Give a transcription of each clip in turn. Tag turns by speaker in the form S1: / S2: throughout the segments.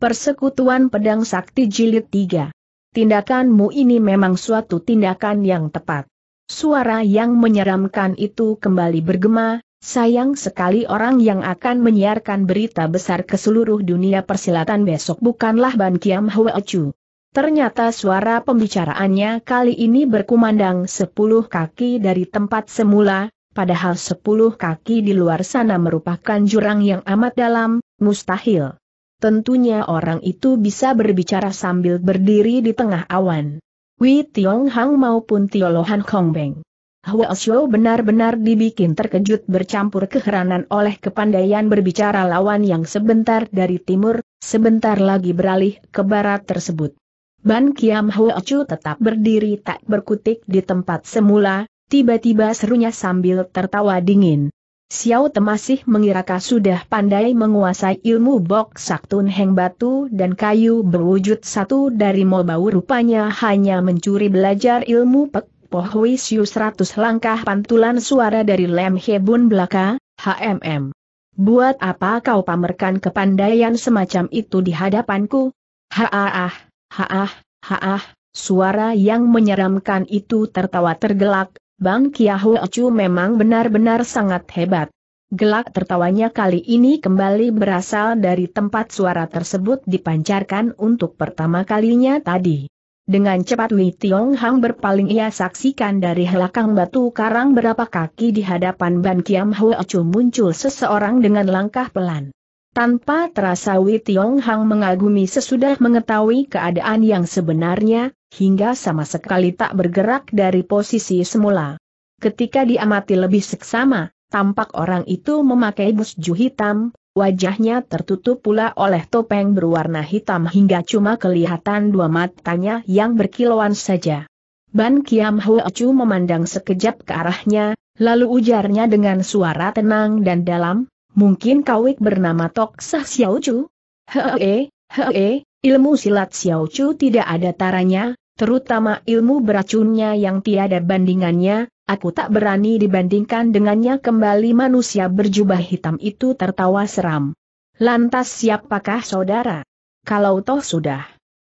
S1: Persekutuan Pedang Sakti Jilid 3. Tindakanmu ini memang suatu tindakan yang tepat. Suara yang menyeramkan itu kembali bergema, sayang sekali orang yang akan menyiarkan berita besar ke seluruh dunia persilatan besok bukanlah Ban Kiam Chu. Ternyata suara pembicaraannya kali ini berkumandang sepuluh kaki dari tempat semula, padahal sepuluh kaki di luar sana merupakan jurang yang amat dalam, mustahil tentunya orang itu bisa berbicara sambil berdiri di tengah awan. Wei Tiong Hang maupun Tiolohan Kong Beng, Hua Xiu benar-benar dibikin terkejut bercampur keheranan oleh kepandaian berbicara lawan yang sebentar dari timur, sebentar lagi beralih ke barat tersebut. Ban Kiam Hua Chu tetap berdiri tak berkutik di tempat semula, tiba-tiba serunya sambil tertawa dingin. Xiao Te masih kau sudah pandai menguasai ilmu bok saktun heng batu dan kayu berwujud satu dari Mo bau rupanya hanya mencuri belajar ilmu pek Pohui Siu seratus langkah pantulan suara dari Lem Hebun belaka, HMM. Buat apa kau pamerkan kepandaian semacam itu di hadapanku? Haah, haah, haah, suara yang menyeramkan itu tertawa tergelak, Bang Kiahu Ocu memang benar-benar sangat hebat. Gelak tertawanya kali ini kembali berasal dari tempat suara tersebut dipancarkan untuk pertama kalinya tadi. Dengan cepat Li Tiong Hang berpaling ia saksikan dari belakang batu karang berapa kaki di hadapan Ban Kiam Hu Ocu muncul seseorang dengan langkah pelan. Tanpa terasa Li Tiong Hang mengagumi sesudah mengetahui keadaan yang sebenarnya, hingga sama sekali tak bergerak dari posisi semula. Ketika diamati lebih seksama, tampak orang itu memakai busju hitam, wajahnya tertutup pula oleh topeng berwarna hitam hingga cuma kelihatan dua matanya yang berkilauan saja. Ban Kiam Chu memandang sekejap ke arahnya, lalu ujarnya dengan suara tenang dan dalam, mungkin kawik bernama Tok Sah Xiao Chu? Hee, hee, ilmu silat Xiao Chu tidak ada taranya, terutama ilmu beracunnya yang tiada bandingannya, aku tak berani dibandingkan dengannya kembali manusia berjubah hitam itu tertawa seram. Lantas siapakah saudara? Kalau toh sudah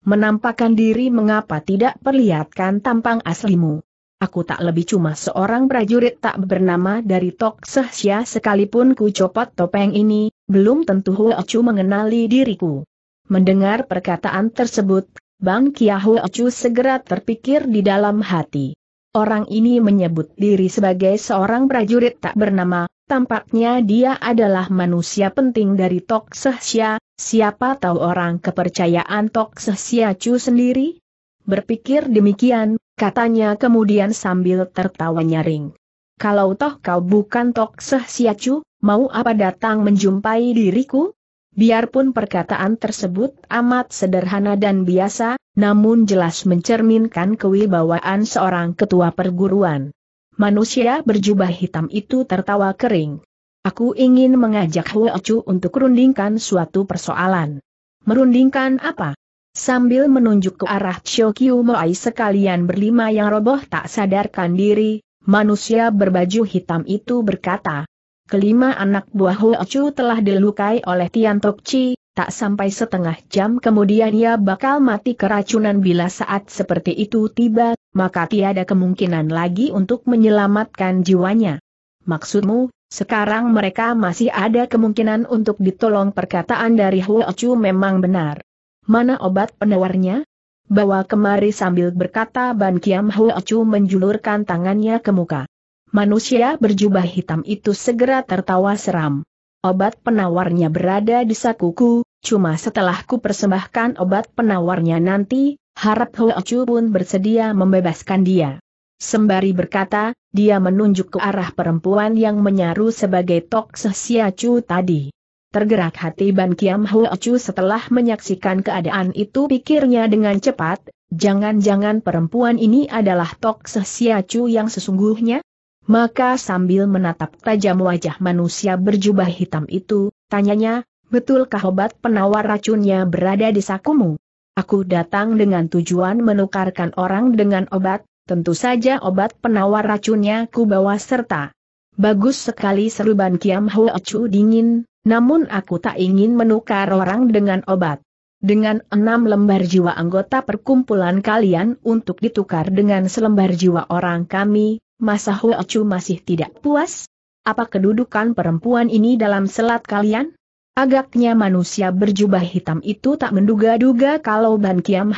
S1: menampakkan diri mengapa tidak perlihatkan tampang aslimu? Aku tak lebih cuma seorang prajurit tak bernama dari Tok Sehsia sekalipun ku copot topeng ini, belum tentu Chu mengenali diriku. Mendengar perkataan tersebut, Bang Kiahu Acu segera terpikir di dalam hati. Orang ini menyebut diri sebagai seorang prajurit tak bernama, tampaknya dia adalah manusia penting dari Tok Sehsia, siapa tahu orang kepercayaan Tok Sehsia Chu sendiri? Berpikir demikian, katanya kemudian sambil tertawa nyaring. Kalau toh kau bukan Tok Sehsia Chu, mau apa datang menjumpai diriku? Biarpun perkataan tersebut amat sederhana dan biasa, namun jelas mencerminkan kewibawaan seorang ketua perguruan. Manusia berjubah hitam itu tertawa kering. Aku ingin mengajak Hua Chu untuk rundingkan suatu persoalan. Merundingkan apa? Sambil menunjuk ke arah Chokyu Moai sekalian berlima yang roboh tak sadarkan diri, manusia berbaju hitam itu berkata, kelima anak buah Hoachu telah dilukai oleh Tian Tok Chi, tak sampai setengah jam kemudian ia bakal mati keracunan bila saat seperti itu tiba, maka tiada kemungkinan lagi untuk menyelamatkan jiwanya. Maksudmu, sekarang mereka masih ada kemungkinan untuk ditolong perkataan dari Hoachu memang benar. Mana obat penawarnya? Bawa kemari sambil berkata Ban Kiam Hoachu menjulurkan tangannya ke muka manusia berjubah hitam itu segera tertawa seram. Obat penawarnya berada di sakuku, cuma setelah ku persembahkan obat penawarnya nanti, harap Chu pun bersedia membebaskan dia. Sembari berkata, dia menunjuk ke arah perempuan yang menyaru sebagai Tok Siacu tadi. Tergerak hati Ban Kiam Chu setelah menyaksikan keadaan itu pikirnya dengan cepat, jangan-jangan perempuan ini adalah Tok Siacu yang sesungguhnya? Maka sambil menatap tajam wajah manusia berjubah hitam itu, tanyanya, betulkah obat penawar racunnya berada di sakumu? Aku datang dengan tujuan menukarkan orang dengan obat, tentu saja obat penawar racunnya ku bawa serta. Bagus sekali seruban Kiam Hwa Acu dingin, namun aku tak ingin menukar orang dengan obat. Dengan enam lembar jiwa anggota perkumpulan kalian untuk ditukar dengan selembar jiwa orang kami, Masa Acu masih tidak puas? Apa kedudukan perempuan ini dalam selat kalian? Agaknya manusia berjubah hitam itu tak menduga-duga kalau Ban Kiam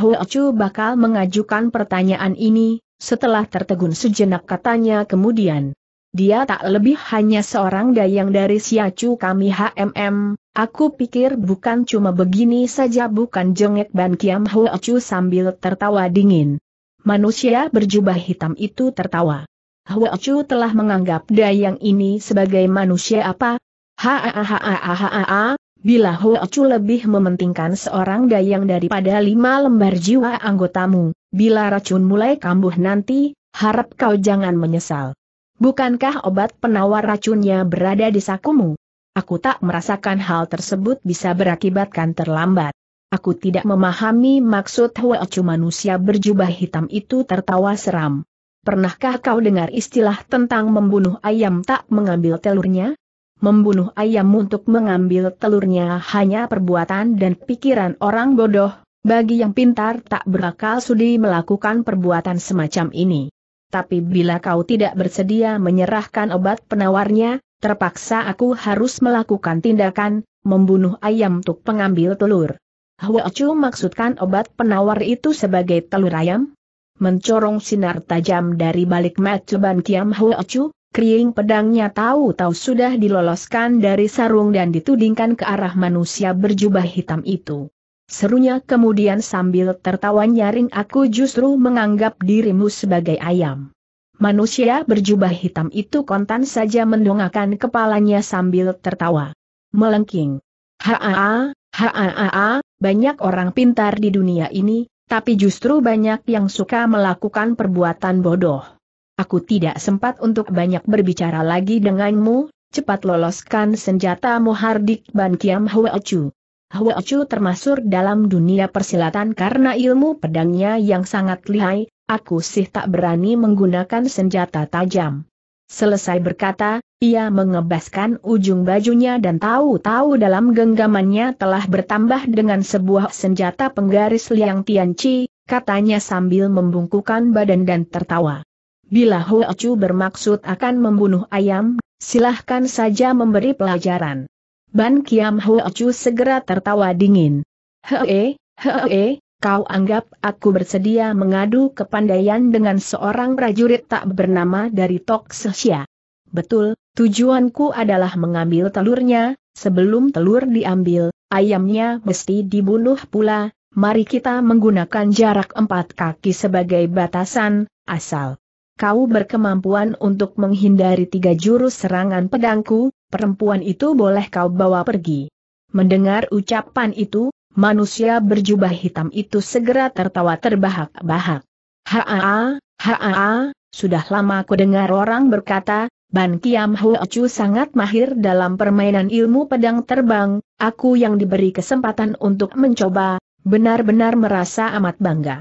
S1: bakal mengajukan pertanyaan ini, setelah tertegun sejenak katanya kemudian. Dia tak lebih hanya seorang dayang dari Siacu kami HMM, aku pikir bukan cuma begini saja bukan jengek Ban Kiam sambil tertawa dingin. Manusia berjubah hitam itu tertawa. Hwa Chu telah menganggap Dayang ini sebagai manusia apa? Hahaha, bila Hwa Chu lebih mementingkan seorang Dayang daripada lima lembar jiwa anggotamu, bila racun mulai kambuh nanti, harap kau jangan menyesal. Bukankah obat penawar racunnya berada di sakumu? Aku tak merasakan hal tersebut bisa berakibatkan terlambat. Aku tidak memahami maksud Hwa Chu manusia berjubah hitam itu tertawa seram. Pernahkah kau dengar istilah tentang membunuh ayam tak mengambil telurnya? Membunuh ayam untuk mengambil telurnya hanya perbuatan dan pikiran orang bodoh, bagi yang pintar tak berakal sudi melakukan perbuatan semacam ini. Tapi bila kau tidak bersedia menyerahkan obat penawarnya, terpaksa aku harus melakukan tindakan, membunuh ayam untuk pengambil telur. Hwa maksudkan obat penawar itu sebagai telur ayam? mencorong sinar tajam dari balik Ban Kiam Ho Chu, kriing pedangnya tahu-tahu sudah diloloskan dari sarung dan ditudingkan ke arah manusia berjubah hitam itu. Serunya kemudian sambil tertawa nyaring aku justru menganggap dirimu sebagai ayam. Manusia berjubah hitam itu kontan saja mendongakkan kepalanya sambil tertawa. Melengking. Haa, haa, haa, banyak orang pintar di dunia ini, tapi justru banyak yang suka melakukan perbuatan bodoh. Aku tidak sempat untuk banyak berbicara lagi denganmu, cepat loloskan senjatamu Hardik Ban Kiam Hwa Chu. Hwa Chu termasuk dalam dunia persilatan karena ilmu pedangnya yang sangat lihai, aku sih tak berani menggunakan senjata tajam. Selesai berkata, ia mengebaskan ujung bajunya dan tahu-tahu dalam genggamannya telah bertambah dengan sebuah senjata penggaris liang tianci, katanya sambil membungkukan badan dan tertawa. Bila Chu bermaksud akan membunuh ayam, silahkan saja memberi pelajaran. Ban Kiam Chu segera tertawa dingin. Hee, hee, kau anggap aku bersedia mengadu kepandaian dengan seorang prajurit tak bernama dari Tok Sesia. Betul, tujuanku adalah mengambil telurnya, sebelum telur diambil, ayamnya mesti dibunuh pula, mari kita menggunakan jarak empat kaki sebagai batasan, asal. Kau berkemampuan untuk menghindari tiga jurus serangan pedangku, perempuan itu boleh kau bawa pergi. Mendengar ucapan itu, manusia berjubah hitam itu segera tertawa terbahak-bahak. Haa, haa, sudah lama ku dengar orang berkata, Ban Kiam Hua Chu sangat mahir dalam permainan ilmu pedang terbang, aku yang diberi kesempatan untuk mencoba, benar-benar merasa amat bangga.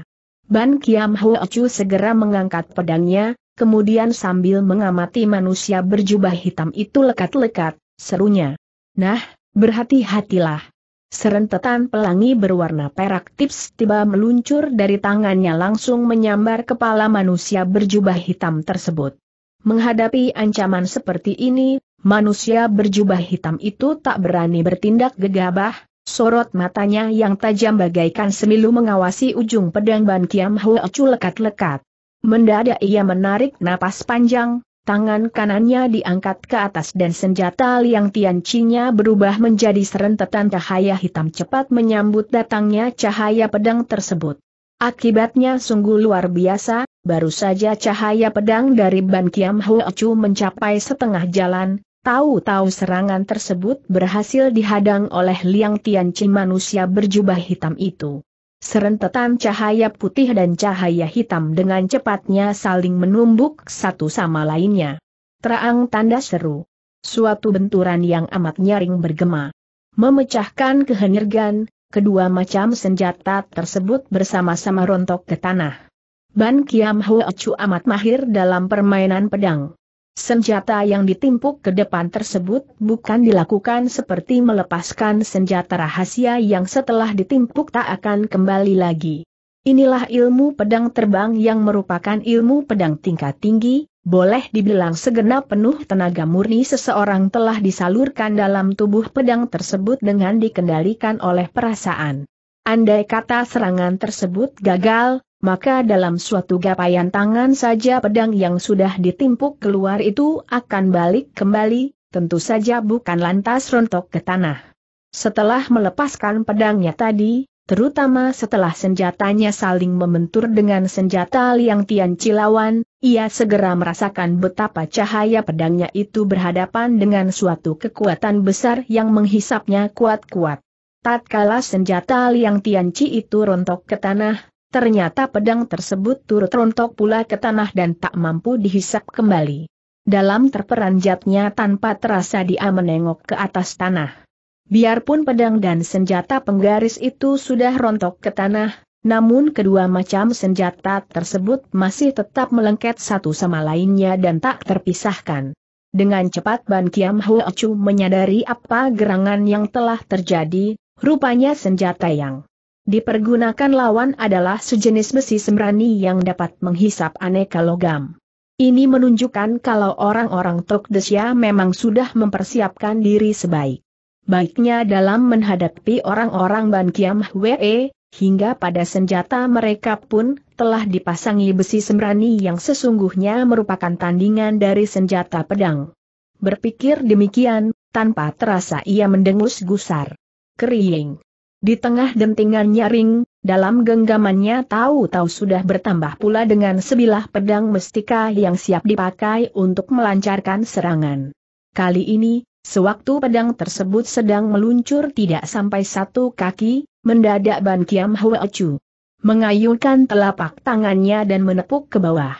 S1: Ban Kiam Hua Chu segera mengangkat pedangnya, kemudian sambil mengamati manusia berjubah hitam itu lekat-lekat, serunya. Nah, berhati-hatilah. Serentetan pelangi berwarna perak tips tiba meluncur dari tangannya langsung menyambar kepala manusia berjubah hitam tersebut. Menghadapi ancaman seperti ini, manusia berjubah hitam itu tak berani bertindak gegabah, sorot matanya yang tajam bagaikan semilu mengawasi ujung pedang Ban Kiam Hua lekat-lekat. Mendadak ia menarik napas panjang, Tangan kanannya diangkat ke atas dan senjata liang tiancinya berubah menjadi serentetan cahaya hitam cepat menyambut datangnya cahaya pedang tersebut. Akibatnya sungguh luar biasa, baru saja cahaya pedang dari Ban Kiam Hoa Chu mencapai setengah jalan, tahu-tahu serangan tersebut berhasil dihadang oleh liang tianci manusia berjubah hitam itu. Serentetan cahaya putih dan cahaya hitam dengan cepatnya saling menumbuk satu sama lainnya. Terang tanda seru. Suatu benturan yang amat nyaring bergema. Memecahkan keheningan. kedua macam senjata tersebut bersama-sama rontok ke tanah. Ban Kiam Hoa Chu amat mahir dalam permainan pedang. Senjata yang ditimpuk ke depan tersebut bukan dilakukan seperti melepaskan senjata rahasia yang setelah ditimpuk tak akan kembali lagi. Inilah ilmu pedang terbang yang merupakan ilmu pedang tingkat tinggi, boleh dibilang segenap penuh tenaga murni seseorang telah disalurkan dalam tubuh pedang tersebut dengan dikendalikan oleh perasaan. Andai kata serangan tersebut gagal, maka dalam suatu gapayan tangan saja pedang yang sudah ditimpuk keluar itu akan balik kembali, tentu saja bukan lantas rontok ke tanah. Setelah melepaskan pedangnya tadi, terutama setelah senjatanya saling membentur dengan senjata Liang Tian Cilawan, ia segera merasakan betapa cahaya pedangnya itu berhadapan dengan suatu kekuatan besar yang menghisapnya kuat-kuat. Tatkala senjata Liang Tian Tianci itu rontok ke tanah, ternyata pedang tersebut turut rontok pula ke tanah dan tak mampu dihisap kembali. Dalam terperanjatnya tanpa terasa dia menengok ke atas tanah. Biarpun pedang dan senjata penggaris itu sudah rontok ke tanah, namun kedua macam senjata tersebut masih tetap melengket satu sama lainnya dan tak terpisahkan. Dengan cepat Ban Kiam Hoa Chu menyadari apa gerangan yang telah terjadi, rupanya senjata yang Dipergunakan lawan adalah sejenis besi sembrani yang dapat menghisap aneka logam. Ini menunjukkan kalau orang-orang Tokdesia memang sudah mempersiapkan diri sebaik. Baiknya dalam menghadapi orang-orang Ban Kiam Hwe, hingga pada senjata mereka pun telah dipasangi besi sembrani yang sesungguhnya merupakan tandingan dari senjata pedang. Berpikir demikian, tanpa terasa ia mendengus gusar. Kering. Di tengah dentingan nyaring, dalam genggamannya tahu-tahu sudah bertambah pula dengan sebilah pedang mestika yang siap dipakai untuk melancarkan serangan. Kali ini, sewaktu pedang tersebut sedang meluncur tidak sampai satu kaki, mendadak Ban Kiam Hwa Chu mengayunkan telapak tangannya dan menepuk ke bawah.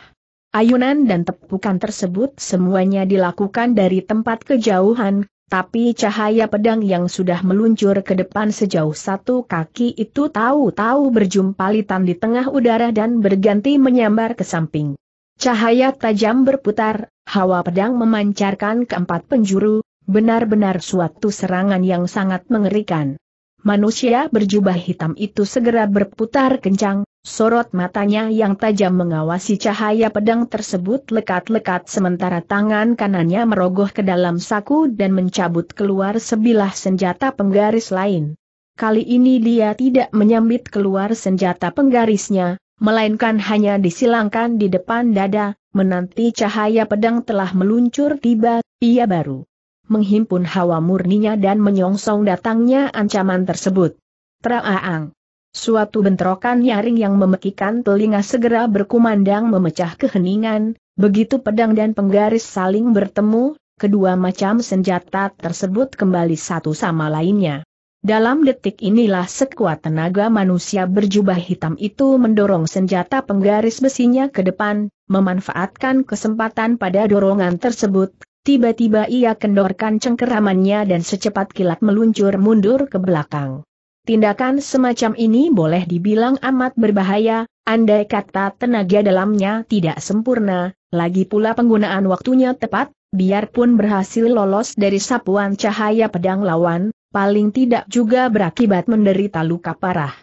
S1: Ayunan dan tepukan tersebut semuanya dilakukan dari tempat kejauhan, tapi cahaya pedang yang sudah meluncur ke depan sejauh satu kaki itu tahu-tahu berjumpalitan di tengah udara dan berganti menyambar ke samping. Cahaya tajam berputar, hawa pedang memancarkan keempat penjuru, benar-benar suatu serangan yang sangat mengerikan. Manusia berjubah hitam itu segera berputar kencang, Sorot matanya yang tajam mengawasi cahaya pedang tersebut lekat-lekat sementara tangan kanannya merogoh ke dalam saku dan mencabut keluar sebilah senjata penggaris lain. Kali ini dia tidak menyambit keluar senjata penggarisnya, melainkan hanya disilangkan di depan dada, menanti cahaya pedang telah meluncur tiba, ia baru menghimpun hawa murninya dan menyongsong datangnya ancaman tersebut. Traaang Suatu bentrokan nyaring yang memekikan telinga segera berkumandang memecah keheningan, begitu pedang dan penggaris saling bertemu, kedua macam senjata tersebut kembali satu sama lainnya. Dalam detik inilah sekuat tenaga manusia berjubah hitam itu mendorong senjata penggaris besinya ke depan, memanfaatkan kesempatan pada dorongan tersebut, tiba-tiba ia kendorkan cengkeramannya dan secepat kilat meluncur mundur ke belakang. Tindakan semacam ini boleh dibilang amat berbahaya, andai kata tenaga dalamnya tidak sempurna, lagi pula penggunaan waktunya tepat, biarpun berhasil lolos dari sapuan cahaya pedang lawan, paling tidak juga berakibat menderita luka parah.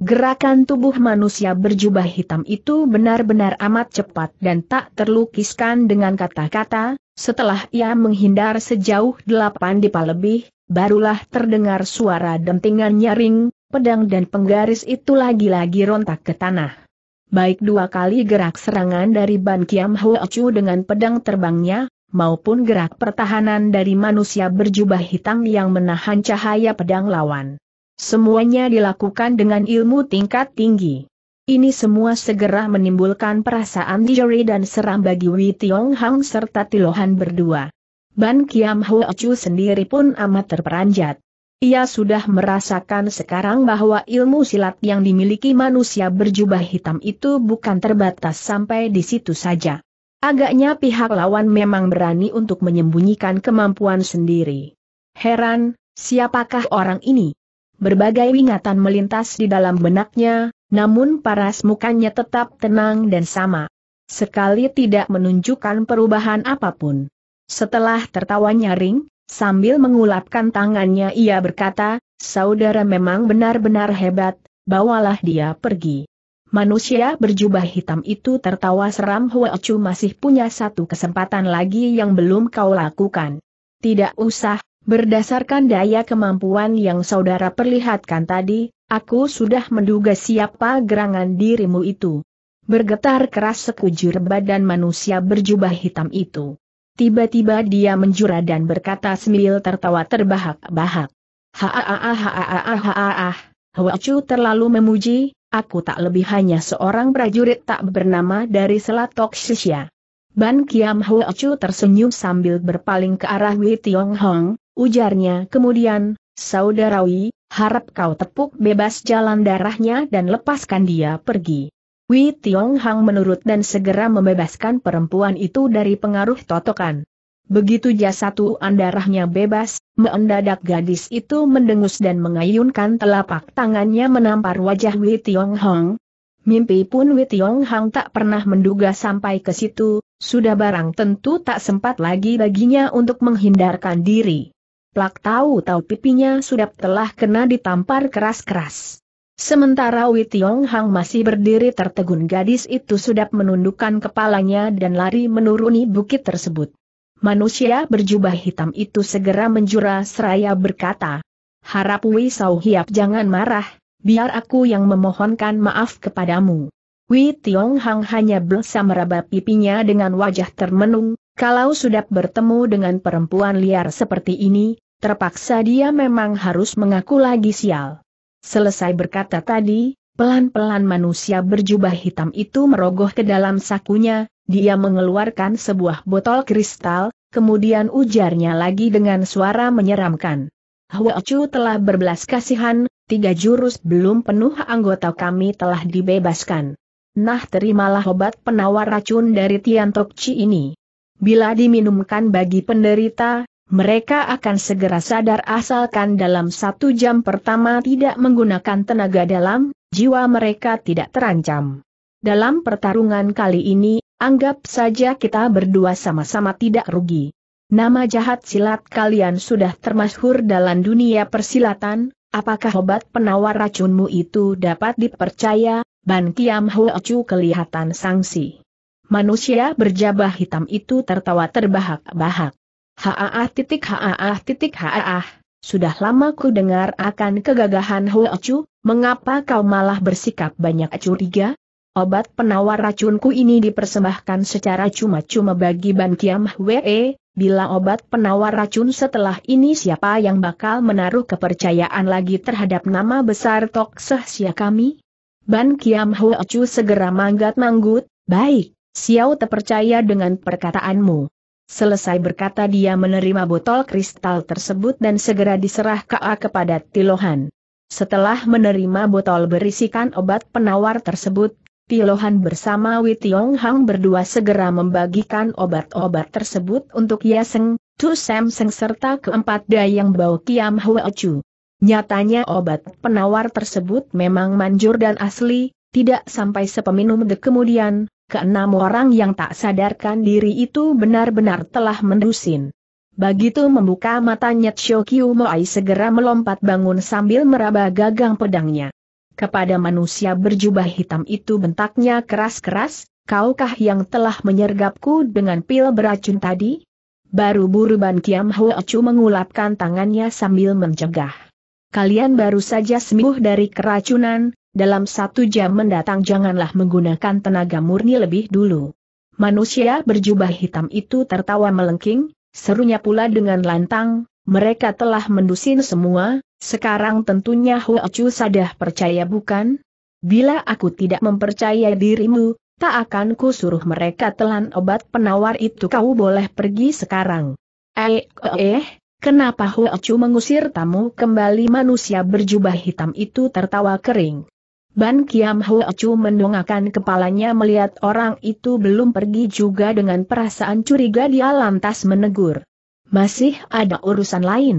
S1: Gerakan tubuh manusia berjubah hitam itu benar-benar amat cepat dan tak terlukiskan dengan kata-kata, setelah ia menghindar sejauh delapan dipa lebih, barulah terdengar suara dentingan nyaring, pedang dan penggaris itu lagi-lagi rontak ke tanah. Baik dua kali gerak serangan dari Ban Kiam Hua Chu dengan pedang terbangnya, maupun gerak pertahanan dari manusia berjubah hitam yang menahan cahaya pedang lawan. Semuanya dilakukan dengan ilmu tingkat tinggi. Ini semua segera menimbulkan perasaan dijeri dan seram bagi Wei Tiong Hang serta Tilohan berdua. Ban Kiam Ho Chu sendiri pun amat terperanjat. Ia sudah merasakan sekarang bahwa ilmu silat yang dimiliki manusia berjubah hitam itu bukan terbatas sampai di situ saja. Agaknya pihak lawan memang berani untuk menyembunyikan kemampuan sendiri. Heran, siapakah orang ini? Berbagai ingatan melintas di dalam benaknya, namun paras mukanya tetap tenang dan sama. Sekali tidak menunjukkan perubahan apapun. Setelah tertawa nyaring, sambil mengulapkan tangannya ia berkata, saudara memang benar-benar hebat, bawalah dia pergi. Manusia berjubah hitam itu tertawa seram Hua Chu masih punya satu kesempatan lagi yang belum kau lakukan. Tidak usah, Berdasarkan daya kemampuan yang saudara perlihatkan tadi, aku sudah menduga siapa gerangan dirimu itu. Bergetar keras sekujur badan manusia berjubah hitam itu. Tiba-tiba dia menjura dan berkata sambil tertawa terbahak-bahak. ha ha ha Huacu terlalu memuji, aku tak lebih hanya seorang prajurit tak bernama dari Selatok Shishya. Ban Kiam Ho Chu tersenyum sambil berpaling ke arah Wei Tiong Hong, ujarnya kemudian, Saudarawi, harap kau tepuk bebas jalan darahnya dan lepaskan dia pergi. Wei Tiong Hong menurut dan segera membebaskan perempuan itu dari pengaruh totokan. Begitu jasa tuan darahnya bebas, mendadak gadis itu mendengus dan mengayunkan telapak tangannya menampar wajah Wei Tiong Hong, Mimpi pun Witiong Hang tak pernah menduga sampai ke situ, sudah barang tentu tak sempat lagi baginya untuk menghindarkan diri. Plak tahu-tahu pipinya sudah telah kena ditampar keras-keras. Sementara Witiong Hang masih berdiri tertegun gadis itu sudah menundukkan kepalanya dan lari menuruni bukit tersebut. Manusia berjubah hitam itu segera menjura seraya berkata, Harap Wei Sau Hiap jangan marah, biar aku yang memohonkan maaf kepadamu. Wei Tiong Hang hanya belsa meraba pipinya dengan wajah termenung, kalau sudah bertemu dengan perempuan liar seperti ini, terpaksa dia memang harus mengaku lagi sial. Selesai berkata tadi, pelan-pelan manusia berjubah hitam itu merogoh ke dalam sakunya, dia mengeluarkan sebuah botol kristal, kemudian ujarnya lagi dengan suara menyeramkan. Hwa Chu telah berbelas kasihan, tiga jurus belum penuh anggota kami telah dibebaskan. Nah terimalah obat penawar racun dari Tiantokci ini. Bila diminumkan bagi penderita, mereka akan segera sadar asalkan dalam satu jam pertama tidak menggunakan tenaga dalam, jiwa mereka tidak terancam. Dalam pertarungan kali ini, anggap saja kita berdua sama-sama tidak rugi. Nama jahat silat kalian sudah termasyhur dalam dunia persilatan, Apakah obat penawar racunmu itu dapat dipercaya? Ban Kiam Ho Chu kelihatan sangsi. Manusia berjabah hitam itu tertawa terbahak-bahak. Haah titik haah titik haah. Sudah lama ku dengar akan kegagahan Ho Chu, mengapa kau malah bersikap banyak curiga? Obat penawar racunku ini dipersembahkan secara cuma-cuma bagi Ban Kiam Hwe, Bila obat penawar racun setelah ini siapa yang bakal menaruh kepercayaan lagi terhadap nama besar Tok Sehsia kami? Ban Kiam Ho Chu segera manggat-manggut, baik, Xiao terpercaya dengan perkataanmu. Selesai berkata dia menerima botol kristal tersebut dan segera diserah KA kepada Tilohan. Setelah menerima botol berisikan obat penawar tersebut, Pilohan bersama Witiong Hang berdua segera membagikan obat-obat tersebut untuk Yaseng, Tu Sam Seng serta keempat dayang bau Kiam Hua Chu. Nyatanya obat penawar tersebut memang manjur dan asli, tidak sampai sepeminum de kemudian, keenam orang yang tak sadarkan diri itu benar-benar telah mendusin. Begitu membuka matanya Chokyu Moai segera melompat bangun sambil meraba gagang pedangnya kepada manusia berjubah hitam itu bentaknya keras-keras, kaukah yang telah menyergapku dengan pil beracun tadi? Baru buruban Kiam Hoa Chu mengulapkan tangannya sambil mencegah. Kalian baru saja sembuh dari keracunan, dalam satu jam mendatang janganlah menggunakan tenaga murni lebih dulu. Manusia berjubah hitam itu tertawa melengking, serunya pula dengan lantang, mereka telah mendusin semua, sekarang tentunya Chu sudah percaya bukan? Bila aku tidak mempercaya dirimu, tak akan ku suruh mereka telan obat penawar itu kau boleh pergi sekarang. Eh, eh, kenapa Chu mengusir tamu kembali manusia berjubah hitam itu tertawa kering. Ban Kiam Chu mendongakkan kepalanya melihat orang itu belum pergi juga dengan perasaan curiga dia lantas menegur. Masih ada urusan lain,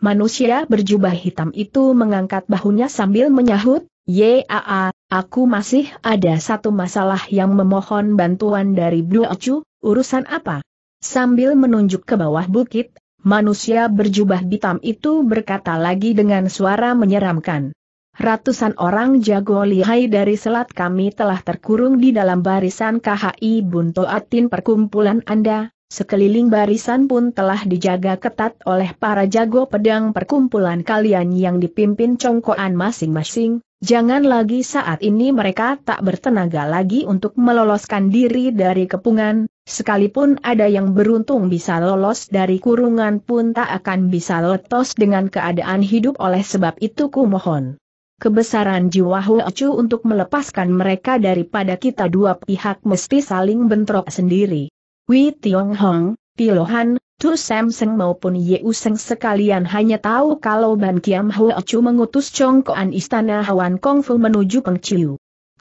S1: Manusia berjubah hitam itu mengangkat bahunya sambil menyahut, Yaa, aku masih ada satu masalah yang memohon bantuan dari Blue Ocu, urusan apa? Sambil menunjuk ke bawah bukit, manusia berjubah hitam itu berkata lagi dengan suara menyeramkan. Ratusan orang jago lihai dari selat kami telah terkurung di dalam barisan KHI Atin perkumpulan Anda, Sekeliling barisan pun telah dijaga ketat oleh para jago pedang perkumpulan kalian yang dipimpin congkoan masing-masing, jangan lagi saat ini mereka tak bertenaga lagi untuk meloloskan diri dari kepungan, sekalipun ada yang beruntung bisa lolos dari kurungan pun tak akan bisa letos dengan keadaan hidup oleh sebab itu kumohon. kebesaran jiwa Huacu untuk melepaskan mereka daripada kita dua pihak mesti saling bentrok sendiri. Wei Tiong Hong, Pilohan, Tu Sam Seng maupun Yeuseng Seng sekalian hanya tahu kalau Ban Kiam Hwa Chu mengutus Chong Congkoan Istana Hawan Kongfu menuju Chong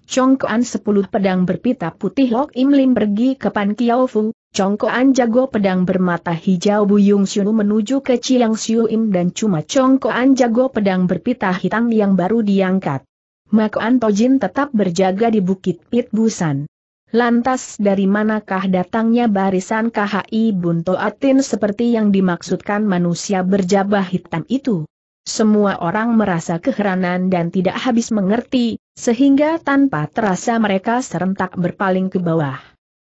S1: Congkoan sepuluh pedang berpita putih Lok Im Lim pergi ke Pan Kiao Fu, Chong Congkoan jago pedang bermata hijau Buyung Siu menuju ke Chiang Siu Im dan cuma Chong Congkoan jago pedang berpita hitam yang baru diangkat. Makoan Tojin tetap berjaga di Bukit Pit Busan. Lantas dari manakah datangnya barisan KHI Bunto Atin seperti yang dimaksudkan manusia berjabah hitam itu? Semua orang merasa keheranan dan tidak habis mengerti, sehingga tanpa terasa mereka serentak berpaling ke bawah.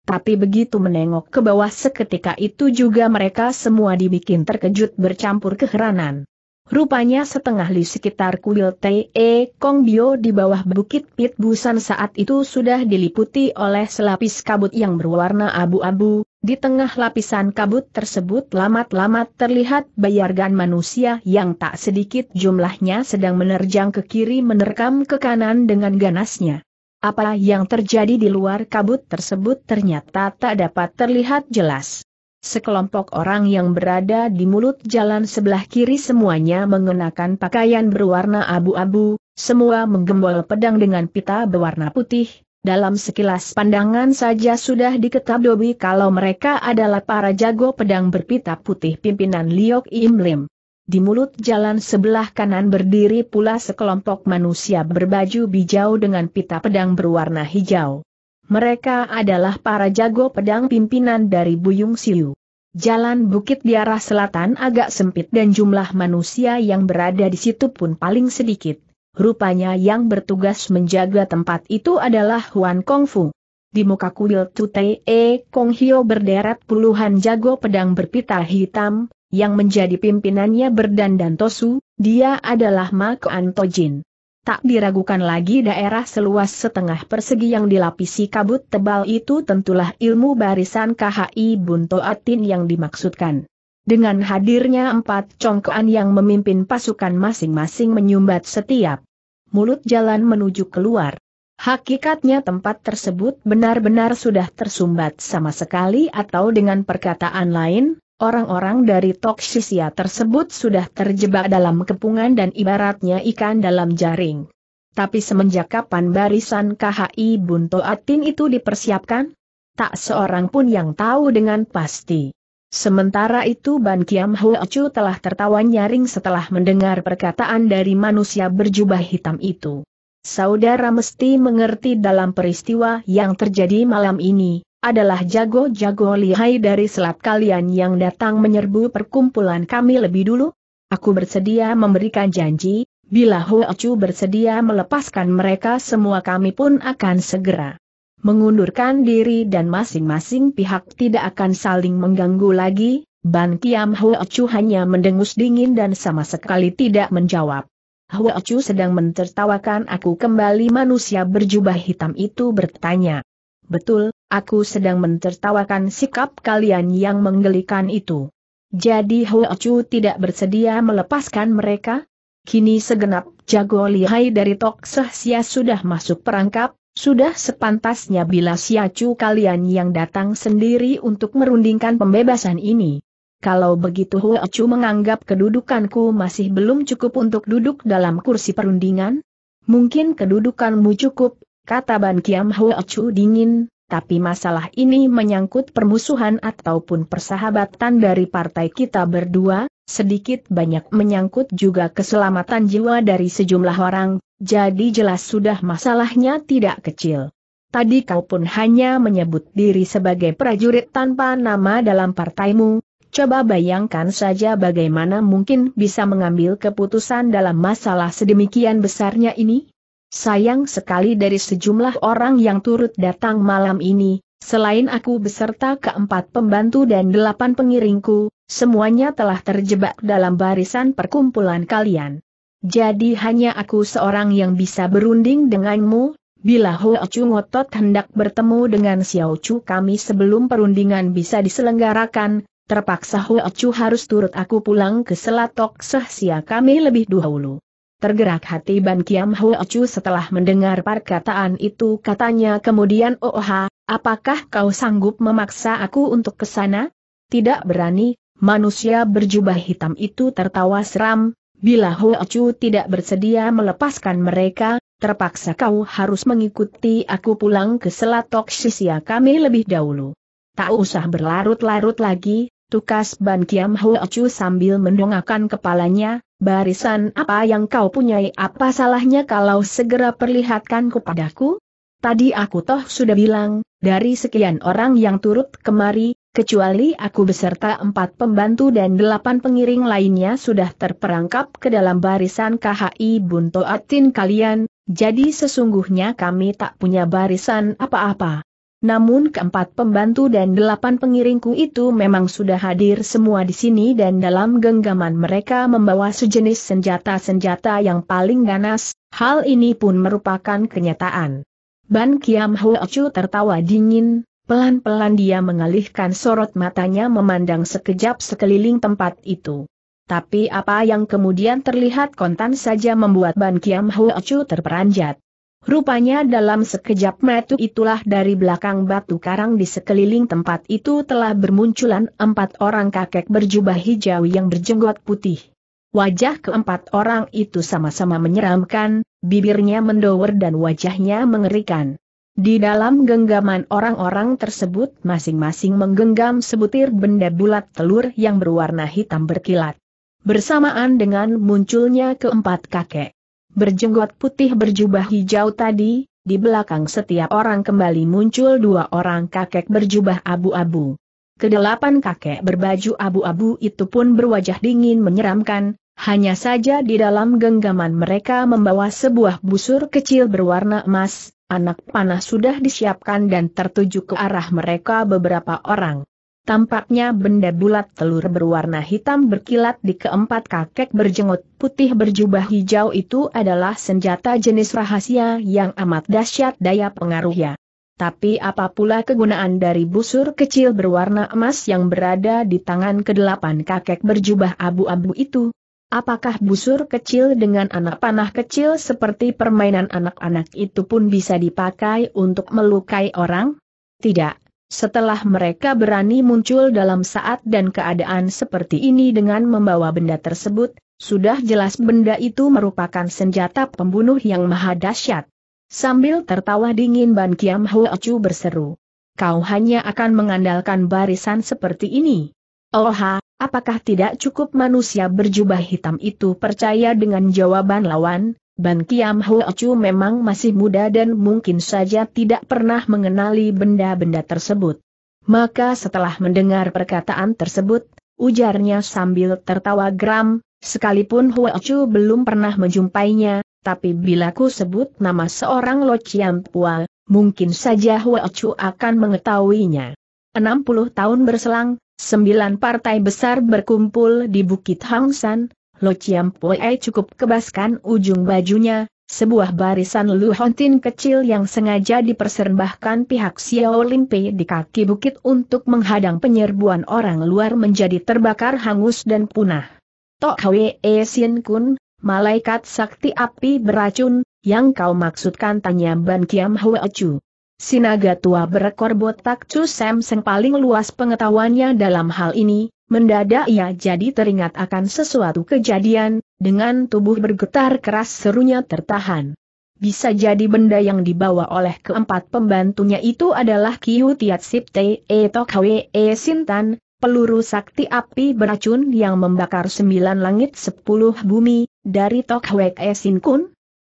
S1: Tapi begitu menengok ke bawah seketika itu juga mereka semua dibikin terkejut bercampur keheranan. Rupanya setengah li sekitar kuil Te Kong Bio di bawah bukit Pit Busan saat itu sudah diliputi oleh selapis kabut yang berwarna abu-abu, di tengah lapisan kabut tersebut lamat-lamat terlihat bayargan manusia yang tak sedikit jumlahnya sedang menerjang ke kiri menerkam ke kanan dengan ganasnya. Apa yang terjadi di luar kabut tersebut ternyata tak dapat terlihat jelas. Sekelompok orang yang berada di mulut jalan sebelah kiri semuanya mengenakan pakaian berwarna abu-abu, semua menggembol pedang dengan pita berwarna putih, dalam sekilas pandangan saja sudah diketahui kalau mereka adalah para jago pedang berpita putih pimpinan Liok Im Lim. Di mulut jalan sebelah kanan berdiri pula sekelompok manusia berbaju hijau dengan pita pedang berwarna hijau. Mereka adalah para jago pedang pimpinan dari Buyung Siu. Jalan bukit di arah selatan agak sempit dan jumlah manusia yang berada di situ pun paling sedikit. Rupanya yang bertugas menjaga tempat itu adalah Huan Fu. Di muka kuil E Kong Hio berderet puluhan jago pedang berpita hitam, yang menjadi pimpinannya berdandan Tosu, dia adalah Mak Antojin. Tak diragukan lagi daerah seluas setengah persegi yang dilapisi kabut tebal itu tentulah ilmu barisan KHI Bunto Atin yang dimaksudkan. Dengan hadirnya empat congkoan yang memimpin pasukan masing-masing menyumbat setiap mulut jalan menuju keluar. Hakikatnya tempat tersebut benar-benar sudah tersumbat sama sekali atau dengan perkataan lain, Orang-orang dari Toksisia tersebut sudah terjebak dalam kepungan dan ibaratnya ikan dalam jaring. Tapi semenjak kapan barisan KHI Bunto Atin itu dipersiapkan? Tak seorang pun yang tahu dengan pasti. Sementara itu Ban Kiam Chu telah tertawa nyaring setelah mendengar perkataan dari manusia berjubah hitam itu. Saudara mesti mengerti dalam peristiwa yang terjadi malam ini, adalah jago-jago lihai dari selat kalian yang datang menyerbu perkumpulan kami lebih dulu? Aku bersedia memberikan janji, bila Chu bersedia melepaskan mereka semua kami pun akan segera mengundurkan diri dan masing-masing pihak tidak akan saling mengganggu lagi, Ban Kiam Chu hanya mendengus dingin dan sama sekali tidak menjawab. Chu sedang mentertawakan aku kembali manusia berjubah hitam itu bertanya. Betul, Aku sedang mentertawakan sikap kalian yang menggelikan itu. Jadi Chu tidak bersedia melepaskan mereka? Kini segenap jago lihai dari Tok Seh Sia sudah masuk perangkap, sudah sepantasnya bila Chu kalian yang datang sendiri untuk merundingkan pembebasan ini. Kalau begitu Chu menganggap kedudukanku masih belum cukup untuk duduk dalam kursi perundingan? Mungkin kedudukanmu cukup, kata Ban Kiam Chu dingin, tapi masalah ini menyangkut permusuhan ataupun persahabatan dari partai kita berdua, sedikit banyak menyangkut juga keselamatan jiwa dari sejumlah orang, jadi jelas sudah masalahnya tidak kecil. Tadi kau pun hanya menyebut diri sebagai prajurit tanpa nama dalam partaimu, coba bayangkan saja bagaimana mungkin bisa mengambil keputusan dalam masalah sedemikian besarnya ini? Sayang sekali dari sejumlah orang yang turut datang malam ini, selain aku beserta keempat pembantu dan delapan pengiringku, semuanya telah terjebak dalam barisan perkumpulan kalian. Jadi hanya aku seorang yang bisa berunding denganmu, bila Ho Chu Ngotot hendak bertemu dengan Xiao Chu kami sebelum perundingan bisa diselenggarakan, terpaksa Ho Chu harus turut aku pulang ke Selatok Sehsia kami lebih dahulu. Tergerak hati Ban Kiam Ho Chu setelah mendengar perkataan itu katanya kemudian Oh apakah kau sanggup memaksa aku untuk ke sana? Tidak berani, manusia berjubah hitam itu tertawa seram, bila Ho Chu tidak bersedia melepaskan mereka, terpaksa kau harus mengikuti aku pulang ke Selatok Sisia kami lebih dahulu. Tak usah berlarut-larut lagi, Tukas Ban Kiam Ho Chu sambil mendongakkan kepalanya, barisan apa yang kau punyai apa salahnya kalau segera perlihatkan kepadaku? Tadi aku toh sudah bilang, dari sekian orang yang turut kemari, kecuali aku beserta empat pembantu dan delapan pengiring lainnya sudah terperangkap ke dalam barisan KHI Buntoatin kalian, jadi sesungguhnya kami tak punya barisan apa-apa. Namun keempat pembantu dan delapan pengiringku itu memang sudah hadir semua di sini dan dalam genggaman mereka membawa sejenis senjata-senjata yang paling ganas, hal ini pun merupakan kenyataan. Ban Kiam Hoachu tertawa dingin, pelan-pelan dia mengalihkan sorot matanya memandang sekejap sekeliling tempat itu. Tapi apa yang kemudian terlihat kontan saja membuat Ban Kiam Hoachu terperanjat. Rupanya dalam sekejap metu itulah dari belakang batu karang di sekeliling tempat itu telah bermunculan empat orang kakek berjubah hijau yang berjenggot putih. Wajah keempat orang itu sama-sama menyeramkan, bibirnya mendower dan wajahnya mengerikan. Di dalam genggaman orang-orang tersebut masing-masing menggenggam sebutir benda bulat telur yang berwarna hitam berkilat. Bersamaan dengan munculnya keempat kakek berjenggot putih berjubah hijau tadi, di belakang setiap orang kembali muncul dua orang kakek berjubah abu-abu. Kedelapan kakek berbaju abu-abu itu pun berwajah dingin menyeramkan, hanya saja di dalam genggaman mereka membawa sebuah busur kecil berwarna emas, anak panah sudah disiapkan dan tertuju ke arah mereka beberapa orang. Tampaknya benda bulat telur berwarna hitam berkilat di keempat kakek berjenggot putih berjubah hijau itu adalah senjata jenis rahasia yang amat dahsyat daya pengaruhnya. Tapi apa pula kegunaan dari busur kecil berwarna emas yang berada di tangan kedelapan kakek berjubah abu-abu itu? Apakah busur kecil dengan anak panah kecil seperti permainan anak-anak itu pun bisa dipakai untuk melukai orang? Tidak setelah mereka berani muncul dalam saat dan keadaan seperti ini dengan membawa benda tersebut, sudah jelas benda itu merupakan senjata pembunuh yang maha dahsyat. Sambil tertawa dingin Ban Kiam Ho Chu berseru. Kau hanya akan mengandalkan barisan seperti ini. Oha, apakah tidak cukup manusia berjubah hitam itu percaya dengan jawaban lawan? Ban Kiam Hua Chu memang masih muda dan mungkin saja tidak pernah mengenali benda-benda tersebut. Maka setelah mendengar perkataan tersebut, ujarnya sambil tertawa geram, sekalipun Hua Chu belum pernah menjumpainya, tapi bila ku sebut nama seorang Lo Chiam Pua, mungkin saja Hua Chu akan mengetahuinya. 60 tahun berselang, sembilan partai besar berkumpul di Bukit Hangsan. Lo Chiam Poe cukup kebaskan ujung bajunya, sebuah barisan Lu kecil yang sengaja dipersembahkan pihak Xiao Limpe di kaki bukit untuk menghadang penyerbuan orang luar menjadi terbakar hangus dan punah. Tok Hwe Sien e Kun, malaikat sakti api beracun, yang kau maksudkan tanya Ban Kiam Hwe Chu. Sinaga tua berekor botak Chu Sam Seng paling luas pengetahuannya dalam hal ini, Mendadak ia jadi teringat akan sesuatu kejadian, dengan tubuh bergetar keras serunya tertahan. Bisa jadi benda yang dibawa oleh keempat pembantunya itu adalah Kiyu Tiat Sip Te E Tok E Sintan, peluru sakti api beracun yang membakar sembilan langit sepuluh bumi, dari Tok Hwe E Sin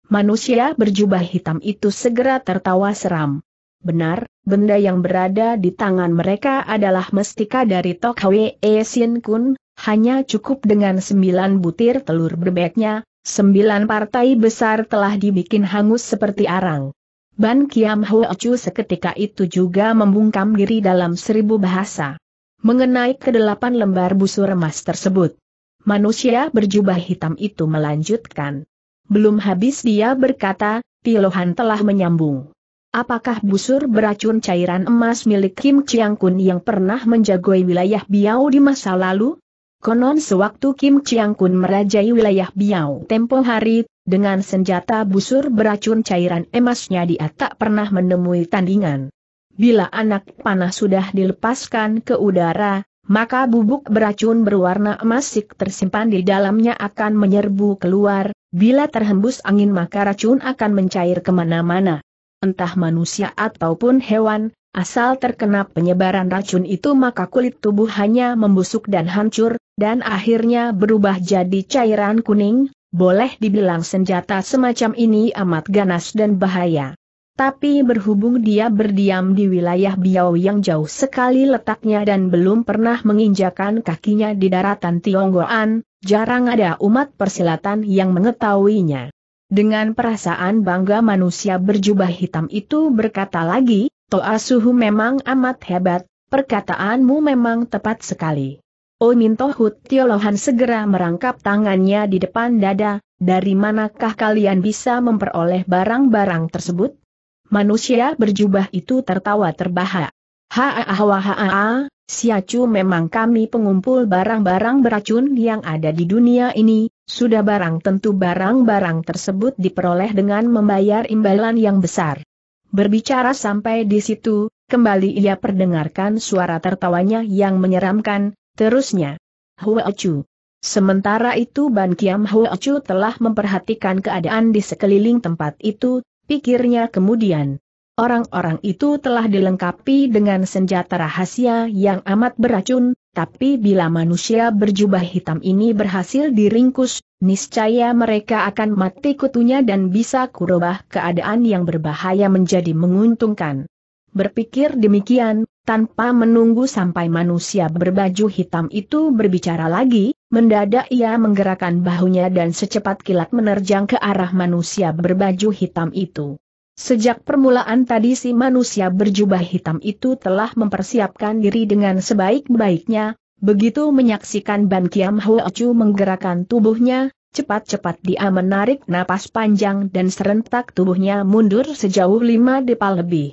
S1: Manusia berjubah hitam itu segera tertawa seram. Benar, benda yang berada di tangan mereka adalah mestika dari Tok Hwe e Sien Kun, hanya cukup dengan sembilan butir telur bebeknya, sembilan partai besar telah dibikin hangus seperti arang. Ban Kiam Ho Chu seketika itu juga membungkam diri dalam seribu bahasa. Mengenai kedelapan lembar busur emas tersebut. Manusia berjubah hitam itu melanjutkan. Belum habis dia berkata, Tilohan telah menyambung. Apakah busur beracun cairan emas milik Kim Chiang Kun yang pernah menjagoi wilayah Biao di masa lalu? Konon sewaktu Kim Chiang Kun merajai wilayah Biao tempo hari, dengan senjata busur beracun cairan emasnya dia tak pernah menemui tandingan. Bila anak panah sudah dilepaskan ke udara, maka bubuk beracun berwarna emas sik tersimpan di dalamnya akan menyerbu keluar, bila terhembus angin maka racun akan mencair kemana-mana entah manusia ataupun hewan, asal terkena penyebaran racun itu maka kulit tubuh hanya membusuk dan hancur, dan akhirnya berubah jadi cairan kuning, boleh dibilang senjata semacam ini amat ganas dan bahaya. Tapi berhubung dia berdiam di wilayah Biau yang jauh sekali letaknya dan belum pernah menginjakan kakinya di daratan Tionggoan, jarang ada umat persilatan yang mengetahuinya. Dengan perasaan bangga manusia berjubah hitam itu berkata lagi, Toa Suhu memang amat hebat, perkataanmu memang tepat sekali. Omin Tohut Tiolohan segera merangkap tangannya di depan dada, dari manakah kalian bisa memperoleh barang-barang tersebut? Manusia berjubah itu tertawa terbahak. Ha-ha-ha-ha-ha, Siacu memang kami pengumpul barang-barang beracun yang ada di dunia ini, sudah barang tentu barang-barang tersebut diperoleh dengan membayar imbalan yang besar. Berbicara sampai di situ, kembali ia perdengarkan suara tertawanya yang menyeramkan, terusnya. hua Huacu. Sementara itu Ban Kiam hua Huacu telah memperhatikan keadaan di sekeliling tempat itu, pikirnya kemudian. Orang-orang itu telah dilengkapi dengan senjata rahasia yang amat beracun, tapi bila manusia berjubah hitam ini berhasil diringkus, niscaya mereka akan mati kutunya dan bisa kurubah keadaan yang berbahaya menjadi menguntungkan. Berpikir demikian, tanpa menunggu sampai manusia berbaju hitam itu berbicara lagi, mendadak ia menggerakkan bahunya dan secepat kilat menerjang ke arah manusia berbaju hitam itu. Sejak permulaan tadi si manusia berjubah hitam itu telah mempersiapkan diri dengan sebaik-baiknya, begitu menyaksikan Ban Kiam Chu menggerakkan tubuhnya, cepat-cepat dia menarik napas panjang dan serentak tubuhnya mundur sejauh lima depal lebih.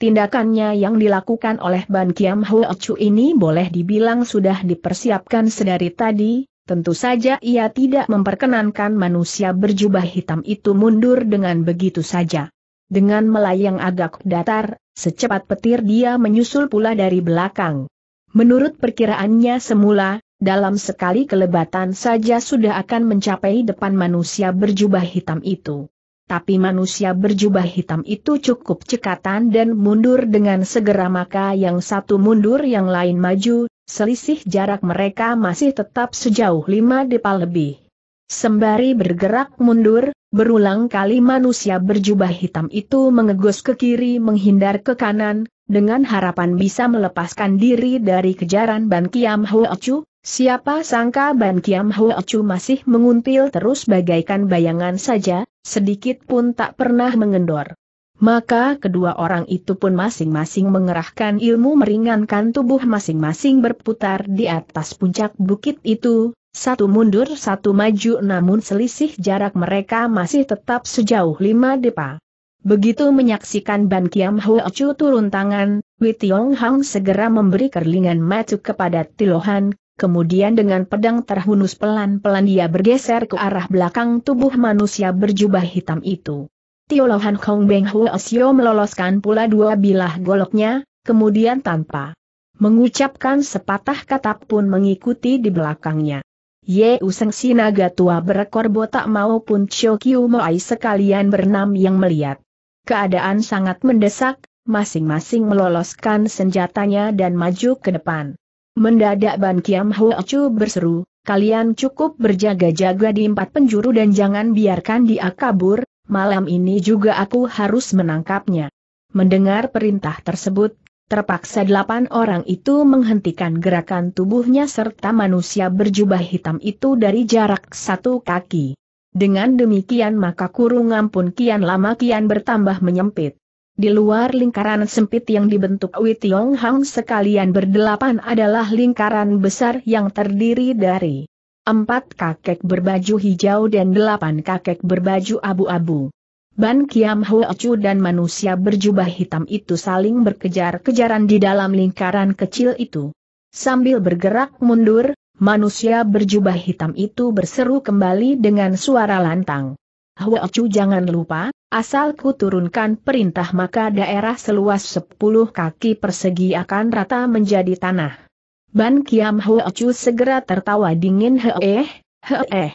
S1: Tindakannya yang dilakukan oleh Ban Kiam Chu ini boleh dibilang sudah dipersiapkan sedari tadi, Tentu saja ia tidak memperkenankan manusia berjubah hitam itu mundur dengan begitu saja. Dengan melayang agak datar, secepat petir dia menyusul pula dari belakang. Menurut perkiraannya semula, dalam sekali kelebatan saja sudah akan mencapai depan manusia berjubah hitam itu. Tapi manusia berjubah hitam itu cukup cekatan dan mundur dengan segera maka yang satu mundur yang lain maju, selisih jarak mereka masih tetap sejauh lima depan lebih. Sembari bergerak mundur, berulang kali manusia berjubah hitam itu mengegos ke kiri menghindar ke kanan, dengan harapan bisa melepaskan diri dari kejaran Ban Kiam Hoachu, siapa sangka Ban Kiam Hoachu masih menguntil terus bagaikan bayangan saja, sedikit pun tak pernah mengendor. Maka kedua orang itu pun masing-masing mengerahkan ilmu meringankan tubuh masing-masing berputar di atas puncak bukit itu, satu mundur satu maju namun selisih jarak mereka masih tetap sejauh lima depa. Begitu menyaksikan Ban Kiam Hwa Chu turun tangan, Wei Tiong Hang segera memberi kerlingan matu kepada Tilohan, kemudian dengan pedang terhunus pelan-pelan dia bergeser ke arah belakang tubuh manusia berjubah hitam itu. Tilohan Hong Beng Hwa Sio meloloskan pula dua bilah goloknya, kemudian tanpa mengucapkan sepatah kata pun mengikuti di belakangnya. Ye Useng si naga tua berekor botak maupun Chio Kiu Moai sekalian bernam yang melihat. Keadaan sangat mendesak, masing-masing meloloskan senjatanya dan maju ke depan. Mendadak Ban Kiam Hoa Chu berseru, kalian cukup berjaga-jaga di empat penjuru dan jangan biarkan dia kabur, malam ini juga aku harus menangkapnya. Mendengar perintah tersebut, Terpaksa delapan orang itu menghentikan gerakan tubuhnya serta manusia berjubah hitam itu dari jarak satu kaki. Dengan demikian maka kurungan pun kian lama kian bertambah menyempit. Di luar lingkaran sempit yang dibentuk Wei Tiong Hang sekalian berdelapan adalah lingkaran besar yang terdiri dari empat kakek berbaju hijau dan delapan kakek berbaju abu-abu. Ban Kiam Hoacu dan manusia berjubah hitam itu saling berkejar-kejaran di dalam lingkaran kecil itu. Sambil bergerak mundur, manusia berjubah hitam itu berseru kembali dengan suara lantang. Hoacu jangan lupa, asalku turunkan perintah maka daerah seluas 10 kaki persegi akan rata menjadi tanah. Ban Kiam Hoacu segera tertawa dingin heeh, heeh,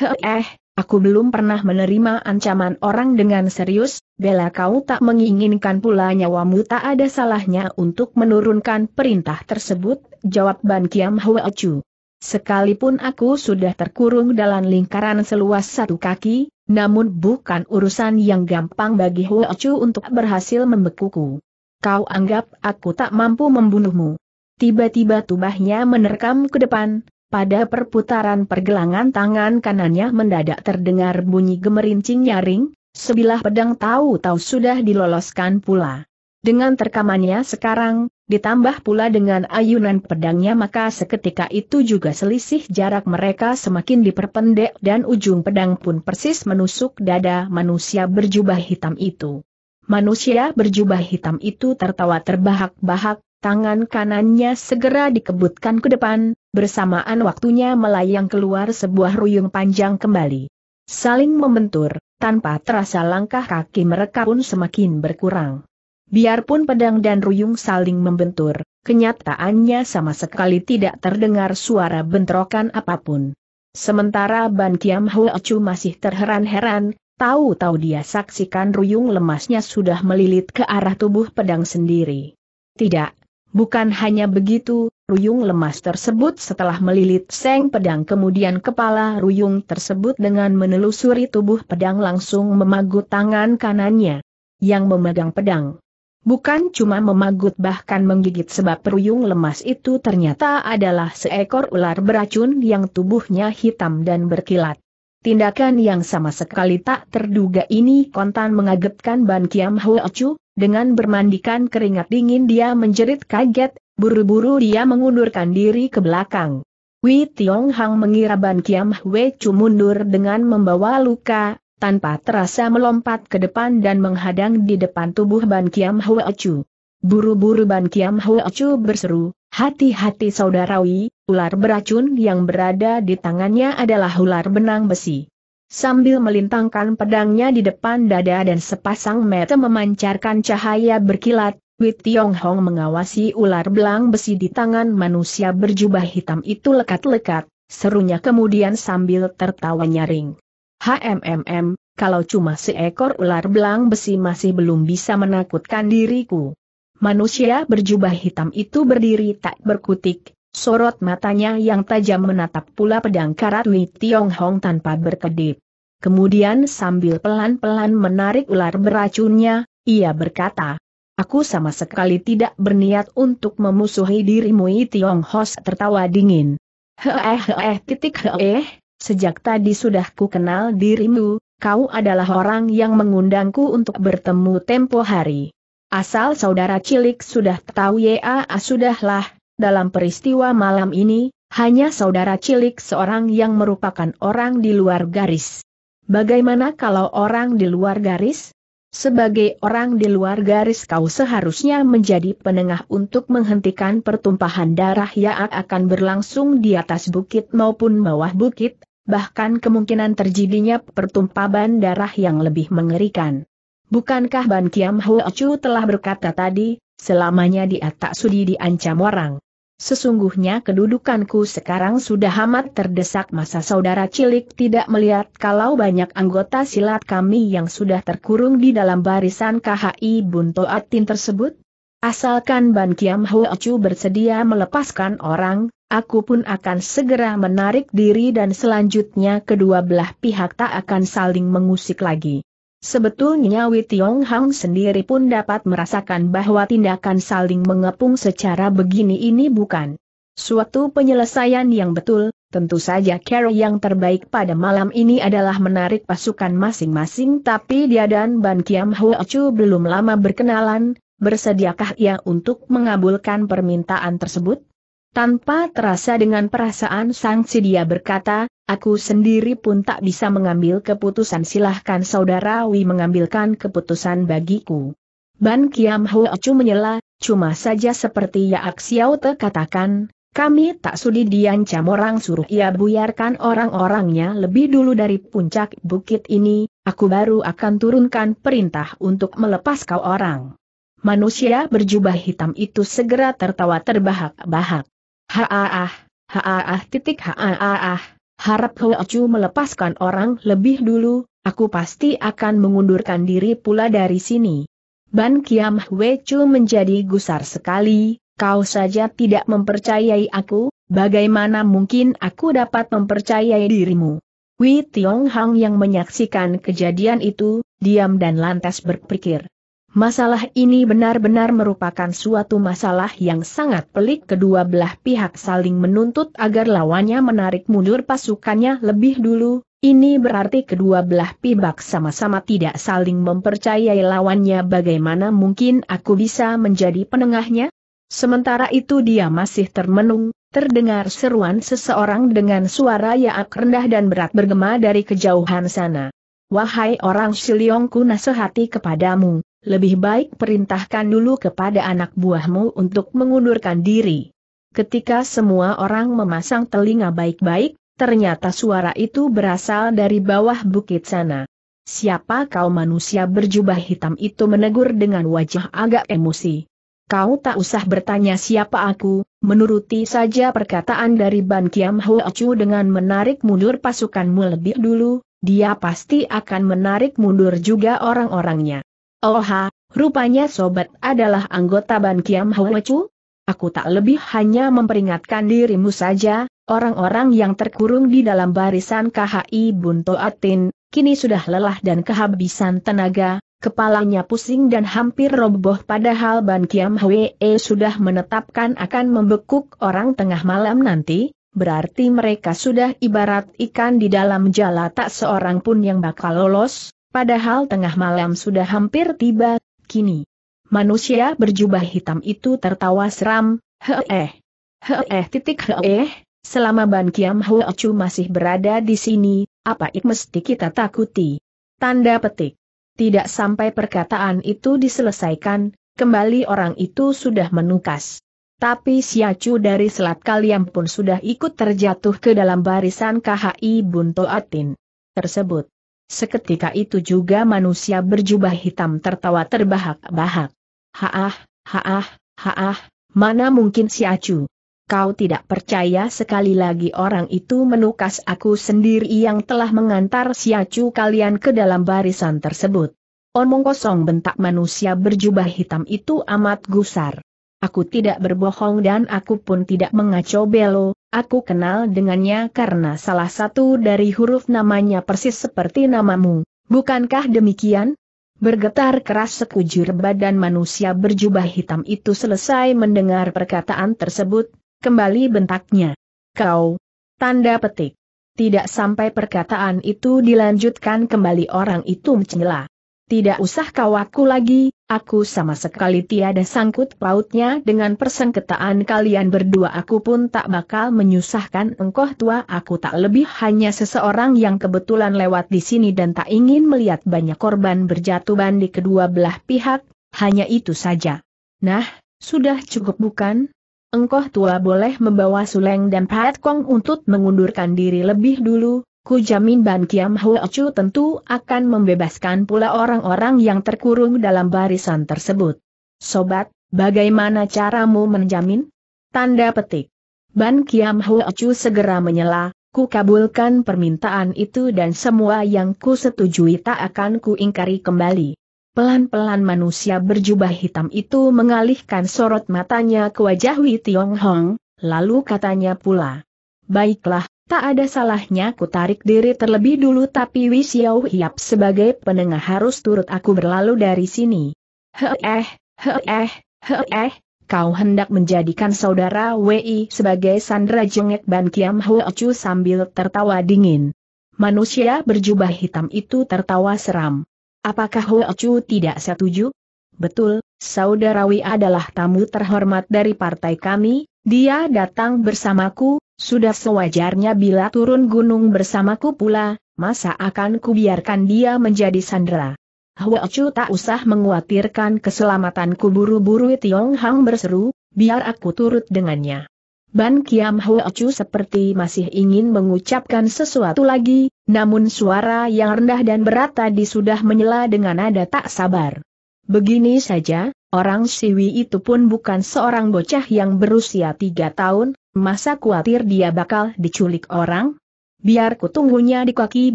S1: heeh. Aku belum pernah menerima ancaman orang dengan serius, bela kau tak menginginkan pula nyawamu tak ada salahnya untuk menurunkan perintah tersebut, jawab Ban Kiam Hwa Chu. Sekalipun aku sudah terkurung dalam lingkaran seluas satu kaki, namun bukan urusan yang gampang bagi Hwa Chu untuk berhasil membekuku. Kau anggap aku tak mampu membunuhmu. Tiba-tiba tubahnya menerkam ke depan, pada perputaran pergelangan tangan kanannya mendadak terdengar bunyi gemerincing nyaring, sebilah pedang tahu-tahu sudah diloloskan pula. Dengan terkamannya sekarang, ditambah pula dengan ayunan pedangnya maka seketika itu juga selisih jarak mereka semakin diperpendek dan ujung pedang pun persis menusuk dada manusia berjubah hitam itu. Manusia berjubah hitam itu tertawa terbahak-bahak, tangan kanannya segera dikebutkan ke depan, bersamaan waktunya melayang keluar sebuah ruyung panjang kembali. Saling membentur, tanpa terasa langkah kaki mereka pun semakin berkurang. Biarpun pedang dan ruyung saling membentur, kenyataannya sama sekali tidak terdengar suara bentrokan apapun. Sementara Ban Kiam Hoacu masih terheran-heran, tahu-tahu dia saksikan ruyung lemasnya sudah melilit ke arah tubuh pedang sendiri. Tidak, Bukan hanya begitu, Ruyung lemas tersebut setelah melilit seng pedang kemudian kepala Ruyung tersebut dengan menelusuri tubuh pedang langsung memagut tangan kanannya yang memegang pedang. Bukan cuma memagut bahkan menggigit sebab Ruyung lemas itu ternyata adalah seekor ular beracun yang tubuhnya hitam dan berkilat. Tindakan yang sama sekali tak terduga ini kontan mengagetkan Ban Kiam Hua Chu, dengan bermandikan keringat dingin dia menjerit kaget, buru-buru dia mengundurkan diri ke belakang. Wei Tiong Hang mengira Ban Kiam Hwe Chu mundur dengan membawa luka, tanpa terasa melompat ke depan dan menghadang di depan tubuh Ban Kiam Hwe Chu. Buru-buru Ban Kiam Hwe Chu berseru, hati-hati saudarawi, ular beracun yang berada di tangannya adalah ular benang besi. Sambil melintangkan pedangnya di depan dada dan sepasang mata memancarkan cahaya berkilat, Wei Tiong Hong mengawasi ular belang besi di tangan manusia berjubah hitam itu lekat-lekat, serunya kemudian sambil tertawa nyaring. HMMM, kalau cuma seekor ular belang besi masih belum bisa menakutkan diriku. Manusia berjubah hitam itu berdiri tak berkutik, sorot matanya yang tajam menatap pula pedang karat Wei Tiong Hong tanpa berkedip. Kemudian sambil pelan-pelan menarik ular beracunnya, ia berkata, Aku sama sekali tidak berniat untuk memusuhi dirimu I Tiong Hos tertawa dingin. Heeh titik heeh, sejak tadi sudah ku kenal dirimu, kau adalah orang yang mengundangku untuk bertemu tempo hari. Asal saudara cilik sudah tahu ya sudahlah, dalam peristiwa malam ini, hanya saudara cilik seorang yang merupakan orang di luar garis. Bagaimana kalau orang di luar garis? Sebagai orang di luar garis kau seharusnya menjadi penengah untuk menghentikan pertumpahan darah yang akan berlangsung di atas bukit maupun bawah bukit, bahkan kemungkinan terjadinya pertumpahan darah yang lebih mengerikan. Bukankah Ban Kiam Hua Chu telah berkata tadi, selamanya di atas sudi diancam orang. Sesungguhnya kedudukanku sekarang sudah amat terdesak masa saudara cilik tidak melihat kalau banyak anggota silat kami yang sudah terkurung di dalam barisan KHI Bunto Atin tersebut? Asalkan Ban Kiam Hoachu bersedia melepaskan orang, aku pun akan segera menarik diri dan selanjutnya kedua belah pihak tak akan saling mengusik lagi. Sebetulnya Wei Tiong Hang sendiri pun dapat merasakan bahwa tindakan saling mengepung secara begini ini bukan suatu penyelesaian yang betul, tentu saja cara yang terbaik pada malam ini adalah menarik pasukan masing-masing tapi dia dan Ban Kiam Hua Chu belum lama berkenalan, bersediakah ia untuk mengabulkan permintaan tersebut? Tanpa terasa dengan perasaan sangsi dia berkata, Aku sendiri pun tak bisa mengambil keputusan silahkan saudara Wi mengambilkan keputusan bagiku. Ban Kiam Ho Chu menyela, cuma saja seperti Yaak Xiao Te katakan, kami tak sudi diancam orang suruh ia buyarkan orang-orangnya lebih dulu dari puncak bukit ini, aku baru akan turunkan perintah untuk melepas kau orang. Manusia berjubah hitam itu segera tertawa terbahak-bahak. Haaah, haaah, titik haaah. Harap Hoachu melepaskan orang lebih dulu, aku pasti akan mengundurkan diri pula dari sini. Ban Kiam Chu menjadi gusar sekali, kau saja tidak mempercayai aku, bagaimana mungkin aku dapat mempercayai dirimu? Wei Tiong Hang yang menyaksikan kejadian itu, diam dan lantas berpikir. Masalah ini benar-benar merupakan suatu masalah yang sangat pelik kedua belah pihak saling menuntut agar lawannya menarik mundur pasukannya lebih dulu, ini berarti kedua belah pihak sama-sama tidak saling mempercayai lawannya bagaimana mungkin aku bisa menjadi penengahnya? Sementara itu dia masih termenung, terdengar seruan seseorang dengan suara yang rendah dan berat bergema dari kejauhan sana. Wahai orang Siliongku nasihati kepadamu, lebih baik perintahkan dulu kepada anak buahmu untuk mengundurkan diri. Ketika semua orang memasang telinga baik-baik, ternyata suara itu berasal dari bawah bukit sana. Siapa kau manusia berjubah hitam itu menegur dengan wajah agak emosi. Kau tak usah bertanya siapa aku, menuruti saja perkataan dari Ban Kiam Chu dengan menarik mundur pasukanmu lebih dulu, dia pasti akan menarik mundur juga orang-orangnya. Oha, oh rupanya sobat adalah anggota Ban Kiam Hwecu? Aku tak lebih hanya memperingatkan dirimu saja, orang-orang yang terkurung di dalam barisan KHI Bunto Atin, kini sudah lelah dan kehabisan tenaga, kepalanya pusing dan hampir roboh padahal Ban Kiam Hwe e sudah menetapkan akan membekuk orang tengah malam nanti, berarti mereka sudah ibarat ikan di dalam jala tak seorang pun yang bakal lolos, Padahal tengah malam sudah hampir tiba, kini. Manusia berjubah hitam itu tertawa seram, heeh. Heeh titik heeh, eh, selama Ban Kiam Hoacu masih berada di sini, apa ik mesti kita takuti? Tanda petik. Tidak sampai perkataan itu diselesaikan, kembali orang itu sudah menukas. Tapi Siacu dari Selat Kaliam pun sudah ikut terjatuh ke dalam barisan KHI Buntoatin tersebut. Seketika itu juga manusia berjubah hitam tertawa terbahak-bahak. Haah, haah, haah, mana mungkin si Acu? Kau tidak percaya sekali lagi orang itu menukas aku sendiri yang telah mengantar si Acu kalian ke dalam barisan tersebut. Omong kosong bentak manusia berjubah hitam itu amat gusar. Aku tidak berbohong dan aku pun tidak mengacau belo, Aku kenal dengannya karena salah satu dari huruf namanya persis seperti namamu, bukankah demikian? Bergetar keras sekujur badan manusia berjubah hitam itu selesai mendengar perkataan tersebut, kembali bentaknya. Kau, tanda petik. Tidak sampai perkataan itu dilanjutkan kembali orang itu mencela. Tidak usah kau aku lagi, aku sama sekali tiada sangkut pautnya dengan persengketaan kalian berdua aku pun tak bakal menyusahkan engkau tua aku tak lebih hanya seseorang yang kebetulan lewat di sini dan tak ingin melihat banyak korban berjatuhan di kedua belah pihak, hanya itu saja. Nah, sudah cukup bukan? Engkau tua boleh membawa Suleng dan Pat Kong untuk mengundurkan diri lebih dulu, Ku jamin Ban Kiam Ho Chu tentu akan membebaskan pula orang-orang yang terkurung dalam barisan tersebut. Sobat, bagaimana caramu menjamin? Tanda petik. Ban Kiam Ho Chu segera menyela, ku kabulkan permintaan itu dan semua yang ku setujui tak akan ku ingkari kembali. Pelan-pelan manusia berjubah hitam itu mengalihkan sorot matanya ke wajah Wei Tiong Hong, lalu katanya pula. Baiklah, Tak ada salahnya ku tarik diri terlebih dulu tapi Yau Hiap sebagai penengah harus turut aku berlalu dari sini. Heeh, heeh, heeh, kau hendak menjadikan saudara Wei sebagai sandra jengek Ban Kiam Ho Chu sambil tertawa dingin. Manusia berjubah hitam itu tertawa seram. Apakah Ho Chu tidak setuju? Betul, saudara Wei adalah tamu terhormat dari partai kami, dia datang bersamaku, sudah sewajarnya bila turun gunung bersamaku pula, masa akan kubiarkan dia menjadi sandera. Hwa Chu tak usah menguatirkan keselamatanku buru-buru Tiong Hang berseru, biar aku turut dengannya. Ban Kiam Hwa Chu seperti masih ingin mengucapkan sesuatu lagi, namun suara yang rendah dan berat tadi sudah menyela dengan nada tak sabar. Begini saja, orang Siwi itu pun bukan seorang bocah yang berusia tiga tahun, Masa khawatir dia bakal diculik orang? Biar kutunggunya di kaki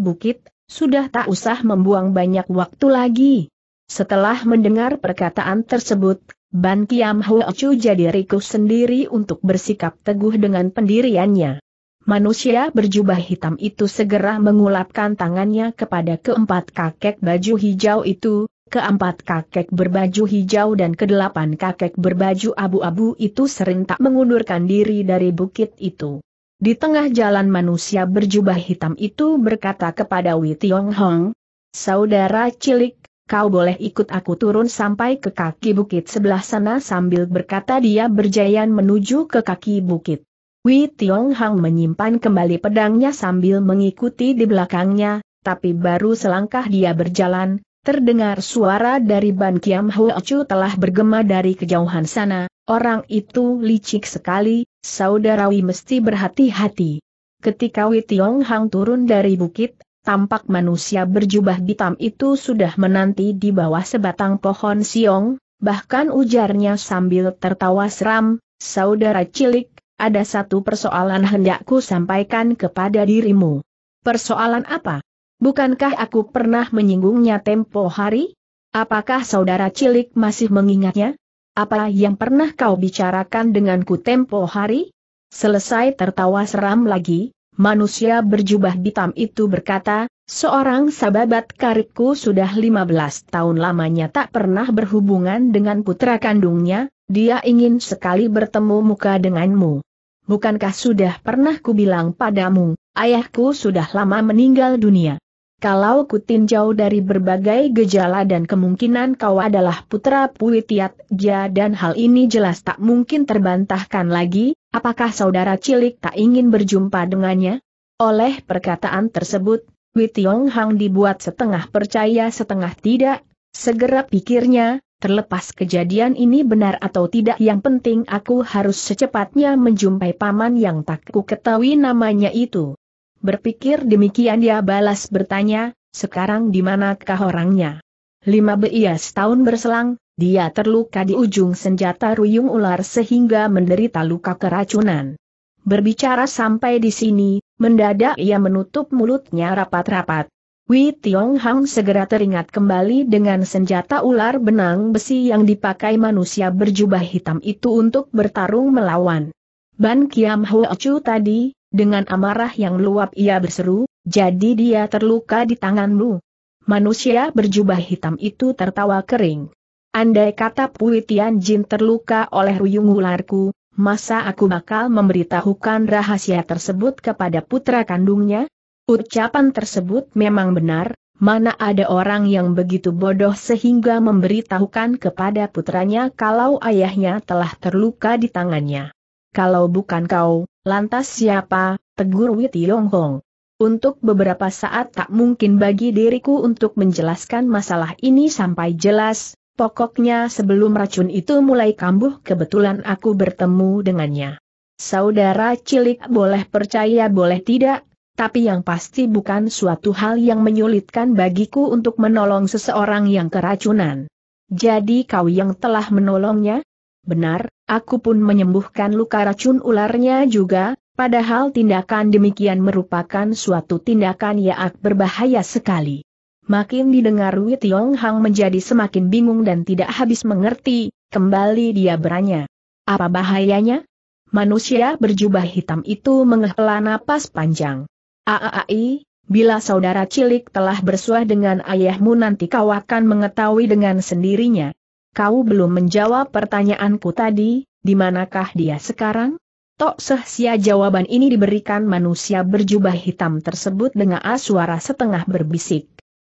S1: bukit, sudah tak usah membuang banyak waktu lagi. Setelah mendengar perkataan tersebut, Ban Kiam Hwa Chu jadi rikuh sendiri untuk bersikap teguh dengan pendiriannya. Manusia berjubah hitam itu segera mengulapkan tangannya kepada keempat kakek baju hijau itu, Keempat kakek berbaju hijau dan kedelapan kakek berbaju abu-abu itu sering tak mengundurkan diri dari bukit itu. Di tengah jalan manusia berjubah hitam itu berkata kepada Wei Tiong Hong, Saudara cilik, kau boleh ikut aku turun sampai ke kaki bukit sebelah sana sambil berkata dia berjaya menuju ke kaki bukit. Wei Tiong Hong menyimpan kembali pedangnya sambil mengikuti di belakangnya, tapi baru selangkah dia berjalan, Terdengar suara dari Ban Kiam Hoacu telah bergema dari kejauhan sana, orang itu licik sekali, saudarawi mesti berhati-hati. Ketika Witiong Tiong Hang turun dari bukit, tampak manusia berjubah hitam itu sudah menanti di bawah sebatang pohon siong, bahkan ujarnya sambil tertawa seram, saudara cilik, ada satu persoalan hendakku sampaikan kepada dirimu. Persoalan apa? Bukankah aku pernah menyinggungnya tempo hari? Apakah saudara cilik masih mengingatnya? Apa yang pernah kau bicarakan denganku tempo hari? Selesai tertawa seram lagi, manusia berjubah hitam itu berkata, seorang sahabat karibku sudah 15 tahun lamanya tak pernah berhubungan dengan putra kandungnya, dia ingin sekali bertemu muka denganmu. Bukankah sudah pernah kubilang padamu, ayahku sudah lama meninggal dunia. Kalau kutinjau dari berbagai gejala dan kemungkinan kau adalah putra Puitiat Gia dan hal ini jelas tak mungkin terbantahkan lagi, apakah saudara cilik tak ingin berjumpa dengannya? Oleh perkataan tersebut, Witiong Hang dibuat setengah percaya setengah tidak, segera pikirnya, terlepas kejadian ini benar atau tidak yang penting aku harus secepatnya menjumpai paman yang tak ku ketahui namanya itu. Berpikir demikian dia balas bertanya, sekarang di manakah orangnya? Lima beias tahun berselang, dia terluka di ujung senjata ruyung ular sehingga menderita luka keracunan. Berbicara sampai di sini, mendadak ia menutup mulutnya rapat-rapat. Wei Tiong Hang segera teringat kembali dengan senjata ular benang besi yang dipakai manusia berjubah hitam itu untuk bertarung melawan. Ban Kiam Hua Chu tadi, dengan amarah yang luap ia berseru, jadi dia terluka di tanganmu. Manusia berjubah hitam itu tertawa kering. Andai kata puitian Jin terluka oleh ruyung ularku, masa aku bakal memberitahukan rahasia tersebut kepada putra kandungnya? Ucapan tersebut memang benar, mana ada orang yang begitu bodoh sehingga memberitahukan kepada putranya kalau ayahnya telah terluka di tangannya. Kalau bukan kau, lantas siapa? Tegur Witi Yonghong. Untuk beberapa saat tak mungkin bagi diriku untuk menjelaskan masalah ini sampai jelas, pokoknya sebelum racun itu mulai kambuh kebetulan aku bertemu dengannya. Saudara cilik boleh percaya boleh tidak, tapi yang pasti bukan suatu hal yang menyulitkan bagiku untuk menolong seseorang yang keracunan. Jadi kau yang telah menolongnya? Benar, aku pun menyembuhkan luka racun ularnya juga, padahal tindakan demikian merupakan suatu tindakan yang berbahaya sekali. Makin didengar Wei Tiong Hang menjadi semakin bingung dan tidak habis mengerti, kembali dia beranya. Apa bahayanya? Manusia berjubah hitam itu menghela napas panjang. Aai, bila saudara cilik telah bersuah dengan ayahmu nanti kau akan mengetahui dengan sendirinya kau belum menjawab pertanyaanku tadi, di manakah dia sekarang? Tok sia jawaban ini diberikan manusia berjubah hitam tersebut dengan suara setengah berbisik.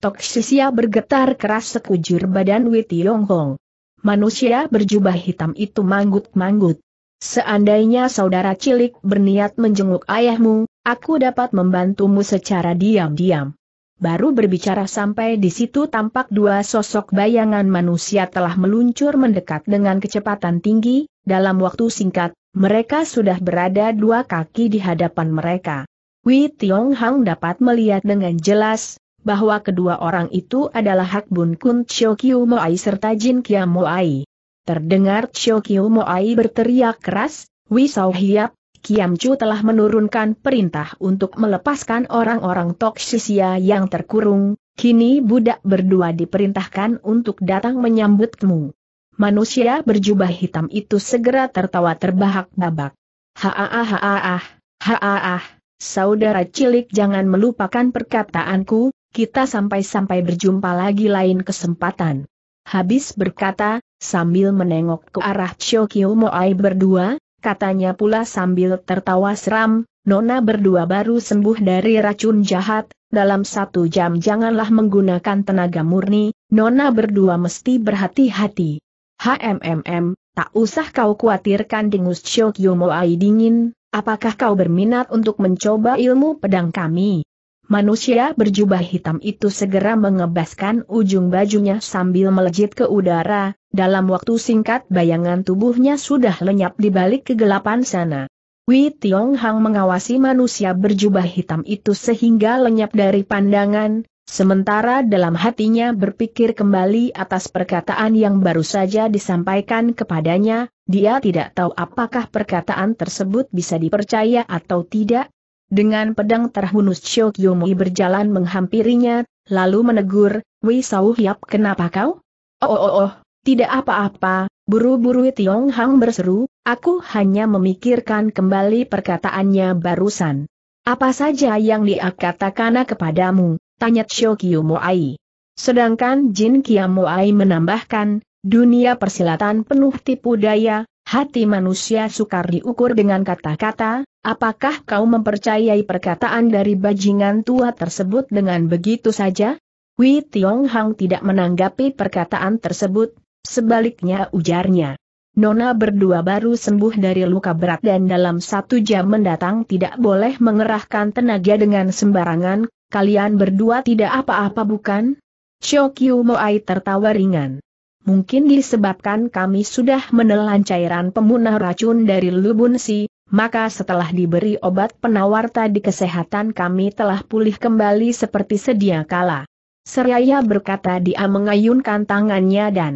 S1: Tok sia bergetar keras sekujur badan Witi Yonghong. Manusia berjubah hitam itu manggut-manggut. Seandainya saudara cilik berniat menjenguk ayahmu, aku dapat membantumu secara diam-diam. Baru berbicara sampai di situ tampak dua sosok bayangan manusia telah meluncur mendekat dengan kecepatan tinggi, dalam waktu singkat, mereka sudah berada dua kaki di hadapan mereka. Wei Tiong Hang dapat melihat dengan jelas, bahwa kedua orang itu adalah Hak Bun Kun Chio Kiu Moai serta Jin Kia Moai. Terdengar Chio Kiu Moai berteriak keras, Sao Hiap, Kiamcu telah menurunkan perintah untuk melepaskan orang-orang Toksisia yang terkurung, kini budak berdua diperintahkan untuk datang menyambutmu. Manusia berjubah hitam itu segera tertawa terbahak-babak. Haaah haaah, haaah, saudara cilik jangan melupakan perkataanku, kita sampai-sampai berjumpa lagi lain kesempatan. Habis berkata, sambil menengok ke arah Chokyo Moai berdua, katanya pula sambil tertawa seram, Nona berdua baru sembuh dari racun jahat, dalam satu jam janganlah menggunakan tenaga murni, Nona berdua mesti berhati-hati. HMMM, tak usah kau khawatirkan dengus Shokyo Moai dingin, apakah kau berminat untuk mencoba ilmu pedang kami? Manusia berjubah hitam itu segera mengebaskan ujung bajunya sambil melejit ke udara, dalam waktu singkat bayangan tubuhnya sudah lenyap di balik kegelapan sana. Wei Tiong Hang mengawasi manusia berjubah hitam itu sehingga lenyap dari pandangan, sementara dalam hatinya berpikir kembali atas perkataan yang baru saja disampaikan kepadanya, dia tidak tahu apakah perkataan tersebut bisa dipercaya atau tidak. Dengan pedang terhunus Shou Kyomui berjalan menghampirinya, lalu menegur, Wei Sau Hiap kenapa kau? Oh oh oh, oh tidak apa-apa, buru-buru Tiong Hang berseru, aku hanya memikirkan kembali perkataannya barusan. Apa saja yang dia katakan kepadamu, tanya Chou Kiu Moai. Sedangkan Jin Kiam Moai menambahkan, dunia persilatan penuh tipu daya, hati manusia sukar diukur dengan kata-kata, apakah kau mempercayai perkataan dari bajingan tua tersebut dengan begitu saja? Wei Tiong Hang tidak menanggapi perkataan tersebut, Sebaliknya ujarnya. Nona berdua baru sembuh dari luka berat dan dalam satu jam mendatang tidak boleh mengerahkan tenaga dengan sembarangan, kalian berdua tidak apa-apa bukan? Chokyu Moai tertawa ringan. Mungkin disebabkan kami sudah menelan cairan pemunah racun dari Lubun Si, maka setelah diberi obat penawar tadi kesehatan kami telah pulih kembali seperti sedia kala. Seraya berkata dia mengayunkan tangannya dan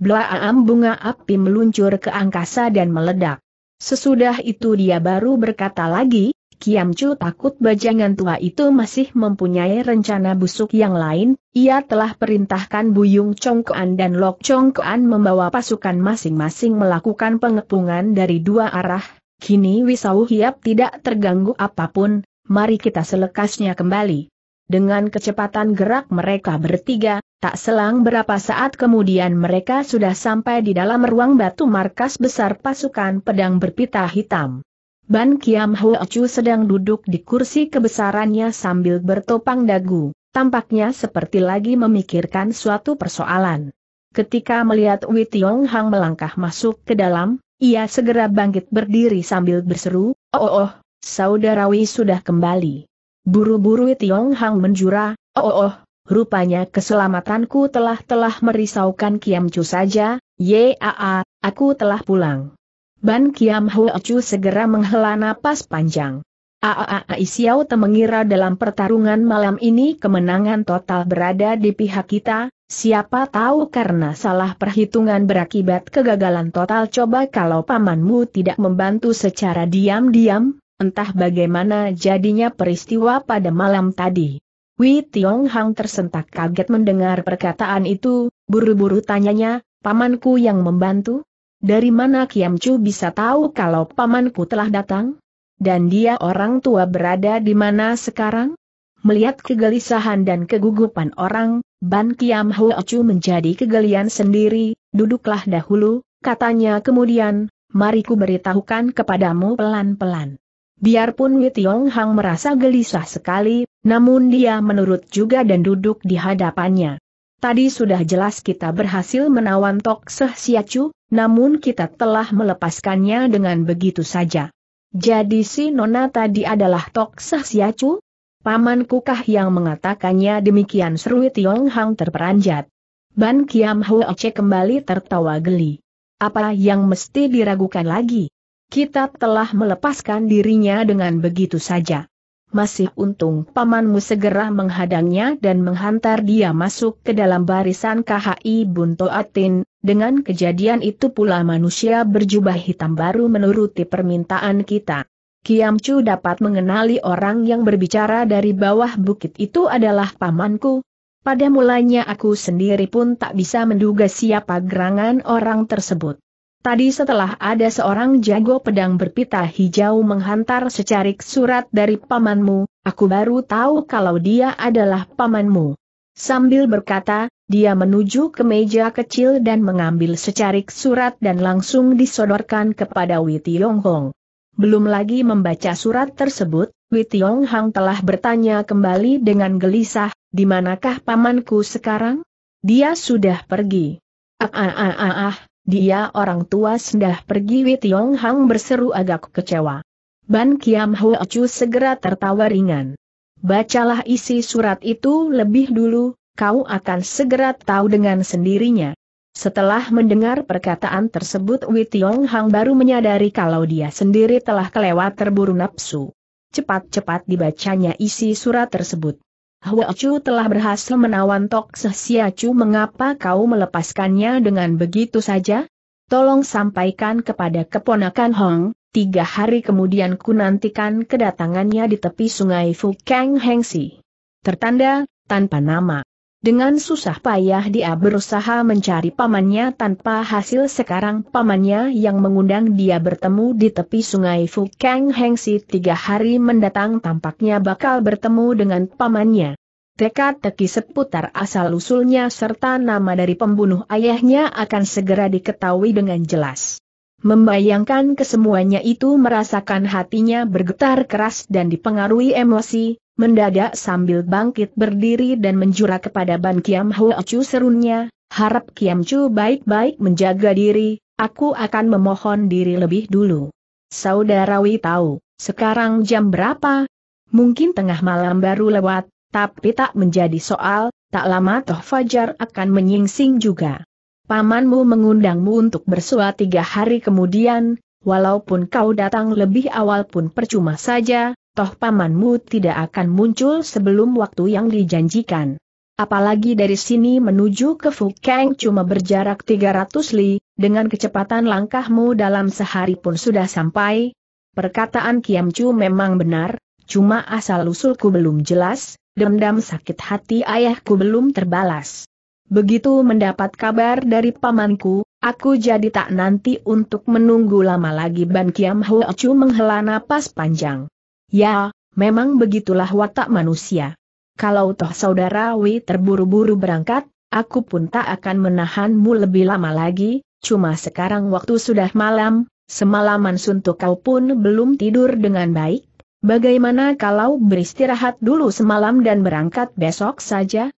S1: Blaam bunga api meluncur ke angkasa dan meledak. Sesudah itu dia baru berkata lagi, Kiamcu takut bajangan tua itu masih mempunyai rencana busuk yang lain, ia telah perintahkan Buyung Chongkoan dan Lok Chongkoan membawa pasukan masing-masing melakukan pengepungan dari dua arah, kini Wisau Hiap tidak terganggu apapun, mari kita selekasnya kembali. Dengan kecepatan gerak mereka bertiga, tak selang berapa saat kemudian mereka sudah sampai di dalam ruang batu markas besar pasukan pedang berpita hitam. Ban Kiam Ho Chu sedang duduk di kursi kebesarannya sambil bertopang dagu, tampaknya seperti lagi memikirkan suatu persoalan. Ketika melihat Wei Tiong Hang melangkah masuk ke dalam, ia segera bangkit berdiri sambil berseru, Oh oh, oh saudarawi sudah kembali. Buru-buru Tiong Hang menjura, oh oh, oh. rupanya keselamatanku telah-telah merisaukan Kiam Chu saja, yaa, aku telah pulang. Ban Kiam Hua Chu segera menghela napas panjang. aai Te temengira dalam pertarungan malam ini kemenangan total berada di pihak kita, siapa tahu karena salah perhitungan berakibat kegagalan total coba kalau pamanmu tidak membantu secara diam-diam, Entah bagaimana jadinya peristiwa pada malam tadi. Wei Tiong Hang tersentak kaget mendengar perkataan itu, buru-buru tanyanya, pamanku yang membantu? Dari mana Kiam Chu bisa tahu kalau pamanku telah datang? Dan dia orang tua berada di mana sekarang? Melihat kegelisahan dan kegugupan orang, Ban Kiam Ho Chu menjadi kegelian sendiri, duduklah dahulu, katanya kemudian, mari ku beritahukan kepadamu pelan-pelan. Biarpun Witiong Hang merasa gelisah sekali, namun dia menurut juga dan duduk di hadapannya. Tadi sudah jelas kita berhasil menawan Tok Seh Siacu, namun kita telah melepaskannya dengan begitu saja. Jadi si Nona tadi adalah Tok Seh Siacu? Paman Kukah yang mengatakannya demikian seru Tiong Hang terperanjat. Ban Kiam Ho kembali tertawa geli. Apa yang mesti diragukan lagi? Kita telah melepaskan dirinya dengan begitu saja. Masih untung pamanmu segera menghadangnya dan menghantar dia masuk ke dalam barisan KHI Bunto Atin, dengan kejadian itu pula manusia berjubah hitam baru menuruti permintaan kita. Kiamcu dapat mengenali orang yang berbicara dari bawah bukit itu adalah pamanku. Pada mulanya aku sendiri pun tak bisa menduga siapa gerangan orang tersebut. Tadi setelah ada seorang jago pedang berpita hijau menghantar secarik surat dari pamanmu, aku baru tahu kalau dia adalah pamanmu. Sambil berkata, dia menuju ke meja kecil dan mengambil secarik surat dan langsung disodorkan kepada Witi Yonghong. Belum lagi membaca surat tersebut, Witi Yonghang telah bertanya kembali dengan gelisah, di manakah pamanku sekarang? Dia sudah pergi. Ah ah ah ah ah, dia orang tua sudah pergi Wei Tiong Hang berseru agak kecewa. Ban Kiam Hua Chu segera tertawa ringan. Bacalah isi surat itu lebih dulu, kau akan segera tahu dengan sendirinya. Setelah mendengar perkataan tersebut Wei Tiong Hang baru menyadari kalau dia sendiri telah kelewat terburu nafsu. Cepat-cepat dibacanya isi surat tersebut. Hwa Chu telah berhasil menawan Tok Sesia Chu mengapa kau melepaskannya dengan begitu saja? Tolong sampaikan kepada keponakan Hong, tiga hari kemudian ku nantikan kedatangannya di tepi sungai Fukang Hengsi. Tertanda, tanpa nama. Dengan susah payah dia berusaha mencari pamannya tanpa hasil sekarang pamannya yang mengundang dia bertemu di tepi sungai Fukang Hengsi tiga hari mendatang tampaknya bakal bertemu dengan pamannya. Teka-teki seputar asal-usulnya serta nama dari pembunuh ayahnya akan segera diketahui dengan jelas. Membayangkan kesemuanya itu merasakan hatinya bergetar keras dan dipengaruhi emosi, Mendadak sambil bangkit berdiri dan menjura kepada Ban Kiam Hoa Chu serunya, harap Kiam Chu baik-baik menjaga diri, aku akan memohon diri lebih dulu. Saudarawi tahu, sekarang jam berapa? Mungkin tengah malam baru lewat, tapi tak menjadi soal, tak lama toh Fajar akan menyingsing juga. Pamanmu mengundangmu untuk bersua tiga hari kemudian, walaupun kau datang lebih awal pun percuma saja, toh pamanmu tidak akan muncul sebelum waktu yang dijanjikan. Apalagi dari sini menuju ke Fukeng cuma berjarak 300 li, dengan kecepatan langkahmu dalam sehari pun sudah sampai. Perkataan Kiam Chu memang benar, cuma asal-usulku belum jelas, dendam sakit hati ayahku belum terbalas. Begitu mendapat kabar dari pamanku, aku jadi tak nanti untuk menunggu lama lagi Ban Kiam Hoa Chu menghela napas panjang. Ya, memang begitulah watak manusia. Kalau toh saudara Wei terburu-buru berangkat, aku pun tak akan menahanmu lebih lama lagi, cuma sekarang waktu sudah malam, semalaman suntuk kau pun belum tidur dengan baik. Bagaimana kalau beristirahat dulu semalam dan berangkat besok saja?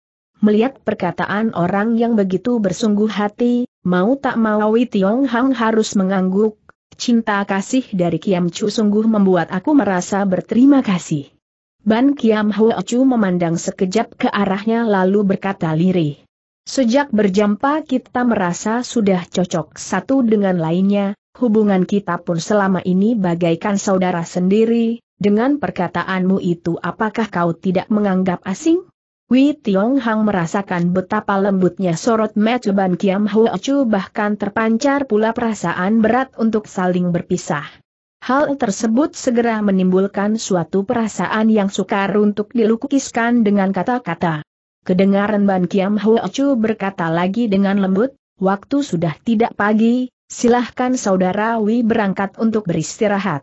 S1: Melihat perkataan orang yang begitu bersungguh hati, mau tak mau Wei Tiong Hang harus mengangguk, Cinta kasih dari Kiam Chu sungguh membuat aku merasa berterima kasih. Ban Kiam Hua Chu memandang sekejap ke arahnya lalu berkata lirih. Sejak berjumpa kita merasa sudah cocok satu dengan lainnya, hubungan kita pun selama ini bagaikan saudara sendiri, dengan perkataanmu itu apakah kau tidak menganggap asing? Wei Tiong Hang merasakan betapa lembutnya sorot Ban Kiam Hoa Chu bahkan terpancar pula perasaan berat untuk saling berpisah. Hal tersebut segera menimbulkan suatu perasaan yang sukar untuk dilukiskan dengan kata-kata. Kedengaran Ban Kiam Hua Chu berkata lagi dengan lembut, waktu sudah tidak pagi, silahkan saudara Wi berangkat untuk beristirahat.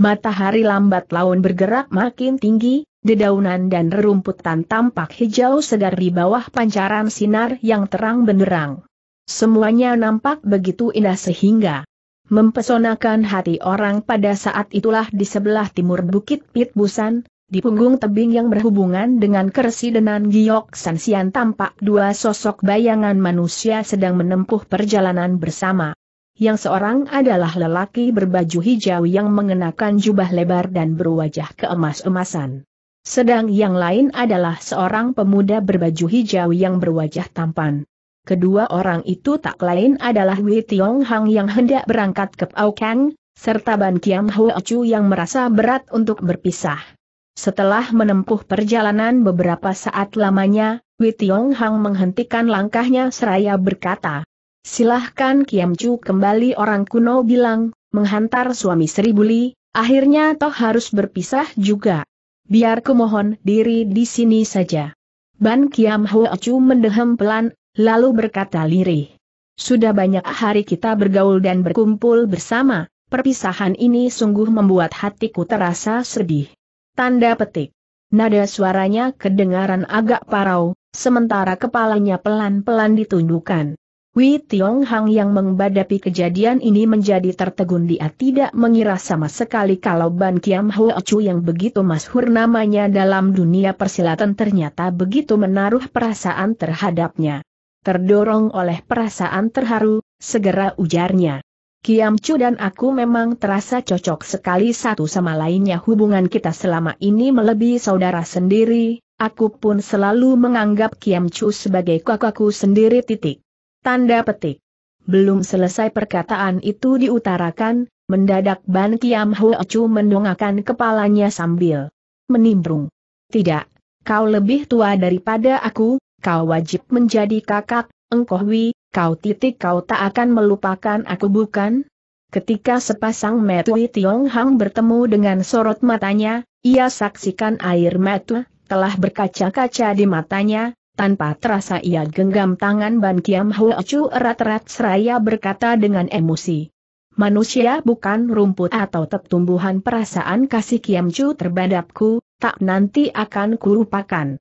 S1: Matahari lambat laun bergerak makin tinggi, dedaunan dan rerumputan tampak hijau segar di bawah pancaran sinar yang terang benderang. Semuanya nampak begitu indah sehingga mempesonakan hati orang pada saat itulah di sebelah timur Bukit Pitbusan, di punggung tebing yang berhubungan dengan keresidenan Giok Sansian tampak dua sosok bayangan manusia sedang menempuh perjalanan bersama. Yang seorang adalah lelaki berbaju hijau yang mengenakan jubah lebar dan berwajah keemas-emasan. Sedang yang lain adalah seorang pemuda berbaju hijau yang berwajah tampan. Kedua orang itu tak lain adalah Wei Tiong Hang yang hendak berangkat ke Pau Kang, serta Ban Kiam Huo Chu yang merasa berat untuk berpisah. Setelah menempuh perjalanan beberapa saat lamanya, Wei Tiong Hang menghentikan langkahnya seraya berkata, Silahkan Kiam Chu kembali orang kuno bilang, menghantar suami Sri Buli, akhirnya toh harus berpisah juga biar kumohon diri di sini saja. Ban Kiam Hoacu mendehem pelan, lalu berkata lirih. Sudah banyak hari kita bergaul dan berkumpul bersama, perpisahan ini sungguh membuat hatiku terasa sedih. Tanda petik. Nada suaranya kedengaran agak parau, sementara kepalanya pelan-pelan ditundukkan. Wei Tiong Hang yang menghadapi kejadian ini menjadi tertegun dia tidak mengira sama sekali kalau Ban Kiam Ho Chu yang begitu masyhur namanya dalam dunia persilatan ternyata begitu menaruh perasaan terhadapnya. Terdorong oleh perasaan terharu, segera ujarnya. Kiam Chu dan aku memang terasa cocok sekali satu sama lainnya hubungan kita selama ini melebihi saudara sendiri, aku pun selalu menganggap Kiam Chu sebagai kakakku sendiri titik. Tanda petik. Belum selesai perkataan itu diutarakan, mendadak Ban Kiam Chu mendongakkan kepalanya sambil menimbrung. Tidak, kau lebih tua daripada aku, kau wajib menjadi kakak, engkohwi, kau titik kau tak akan melupakan aku bukan? Ketika sepasang Metui Tiong Hang bertemu dengan sorot matanya, ia saksikan air mata telah berkaca-kaca di matanya, tanpa terasa ia genggam tangan Ban Kiam Hua Chu erat-erat seraya berkata dengan emosi. Manusia bukan rumput atau tumbuhan perasaan kasih Kiam Chu terhadapku tak nanti akan kulupakan.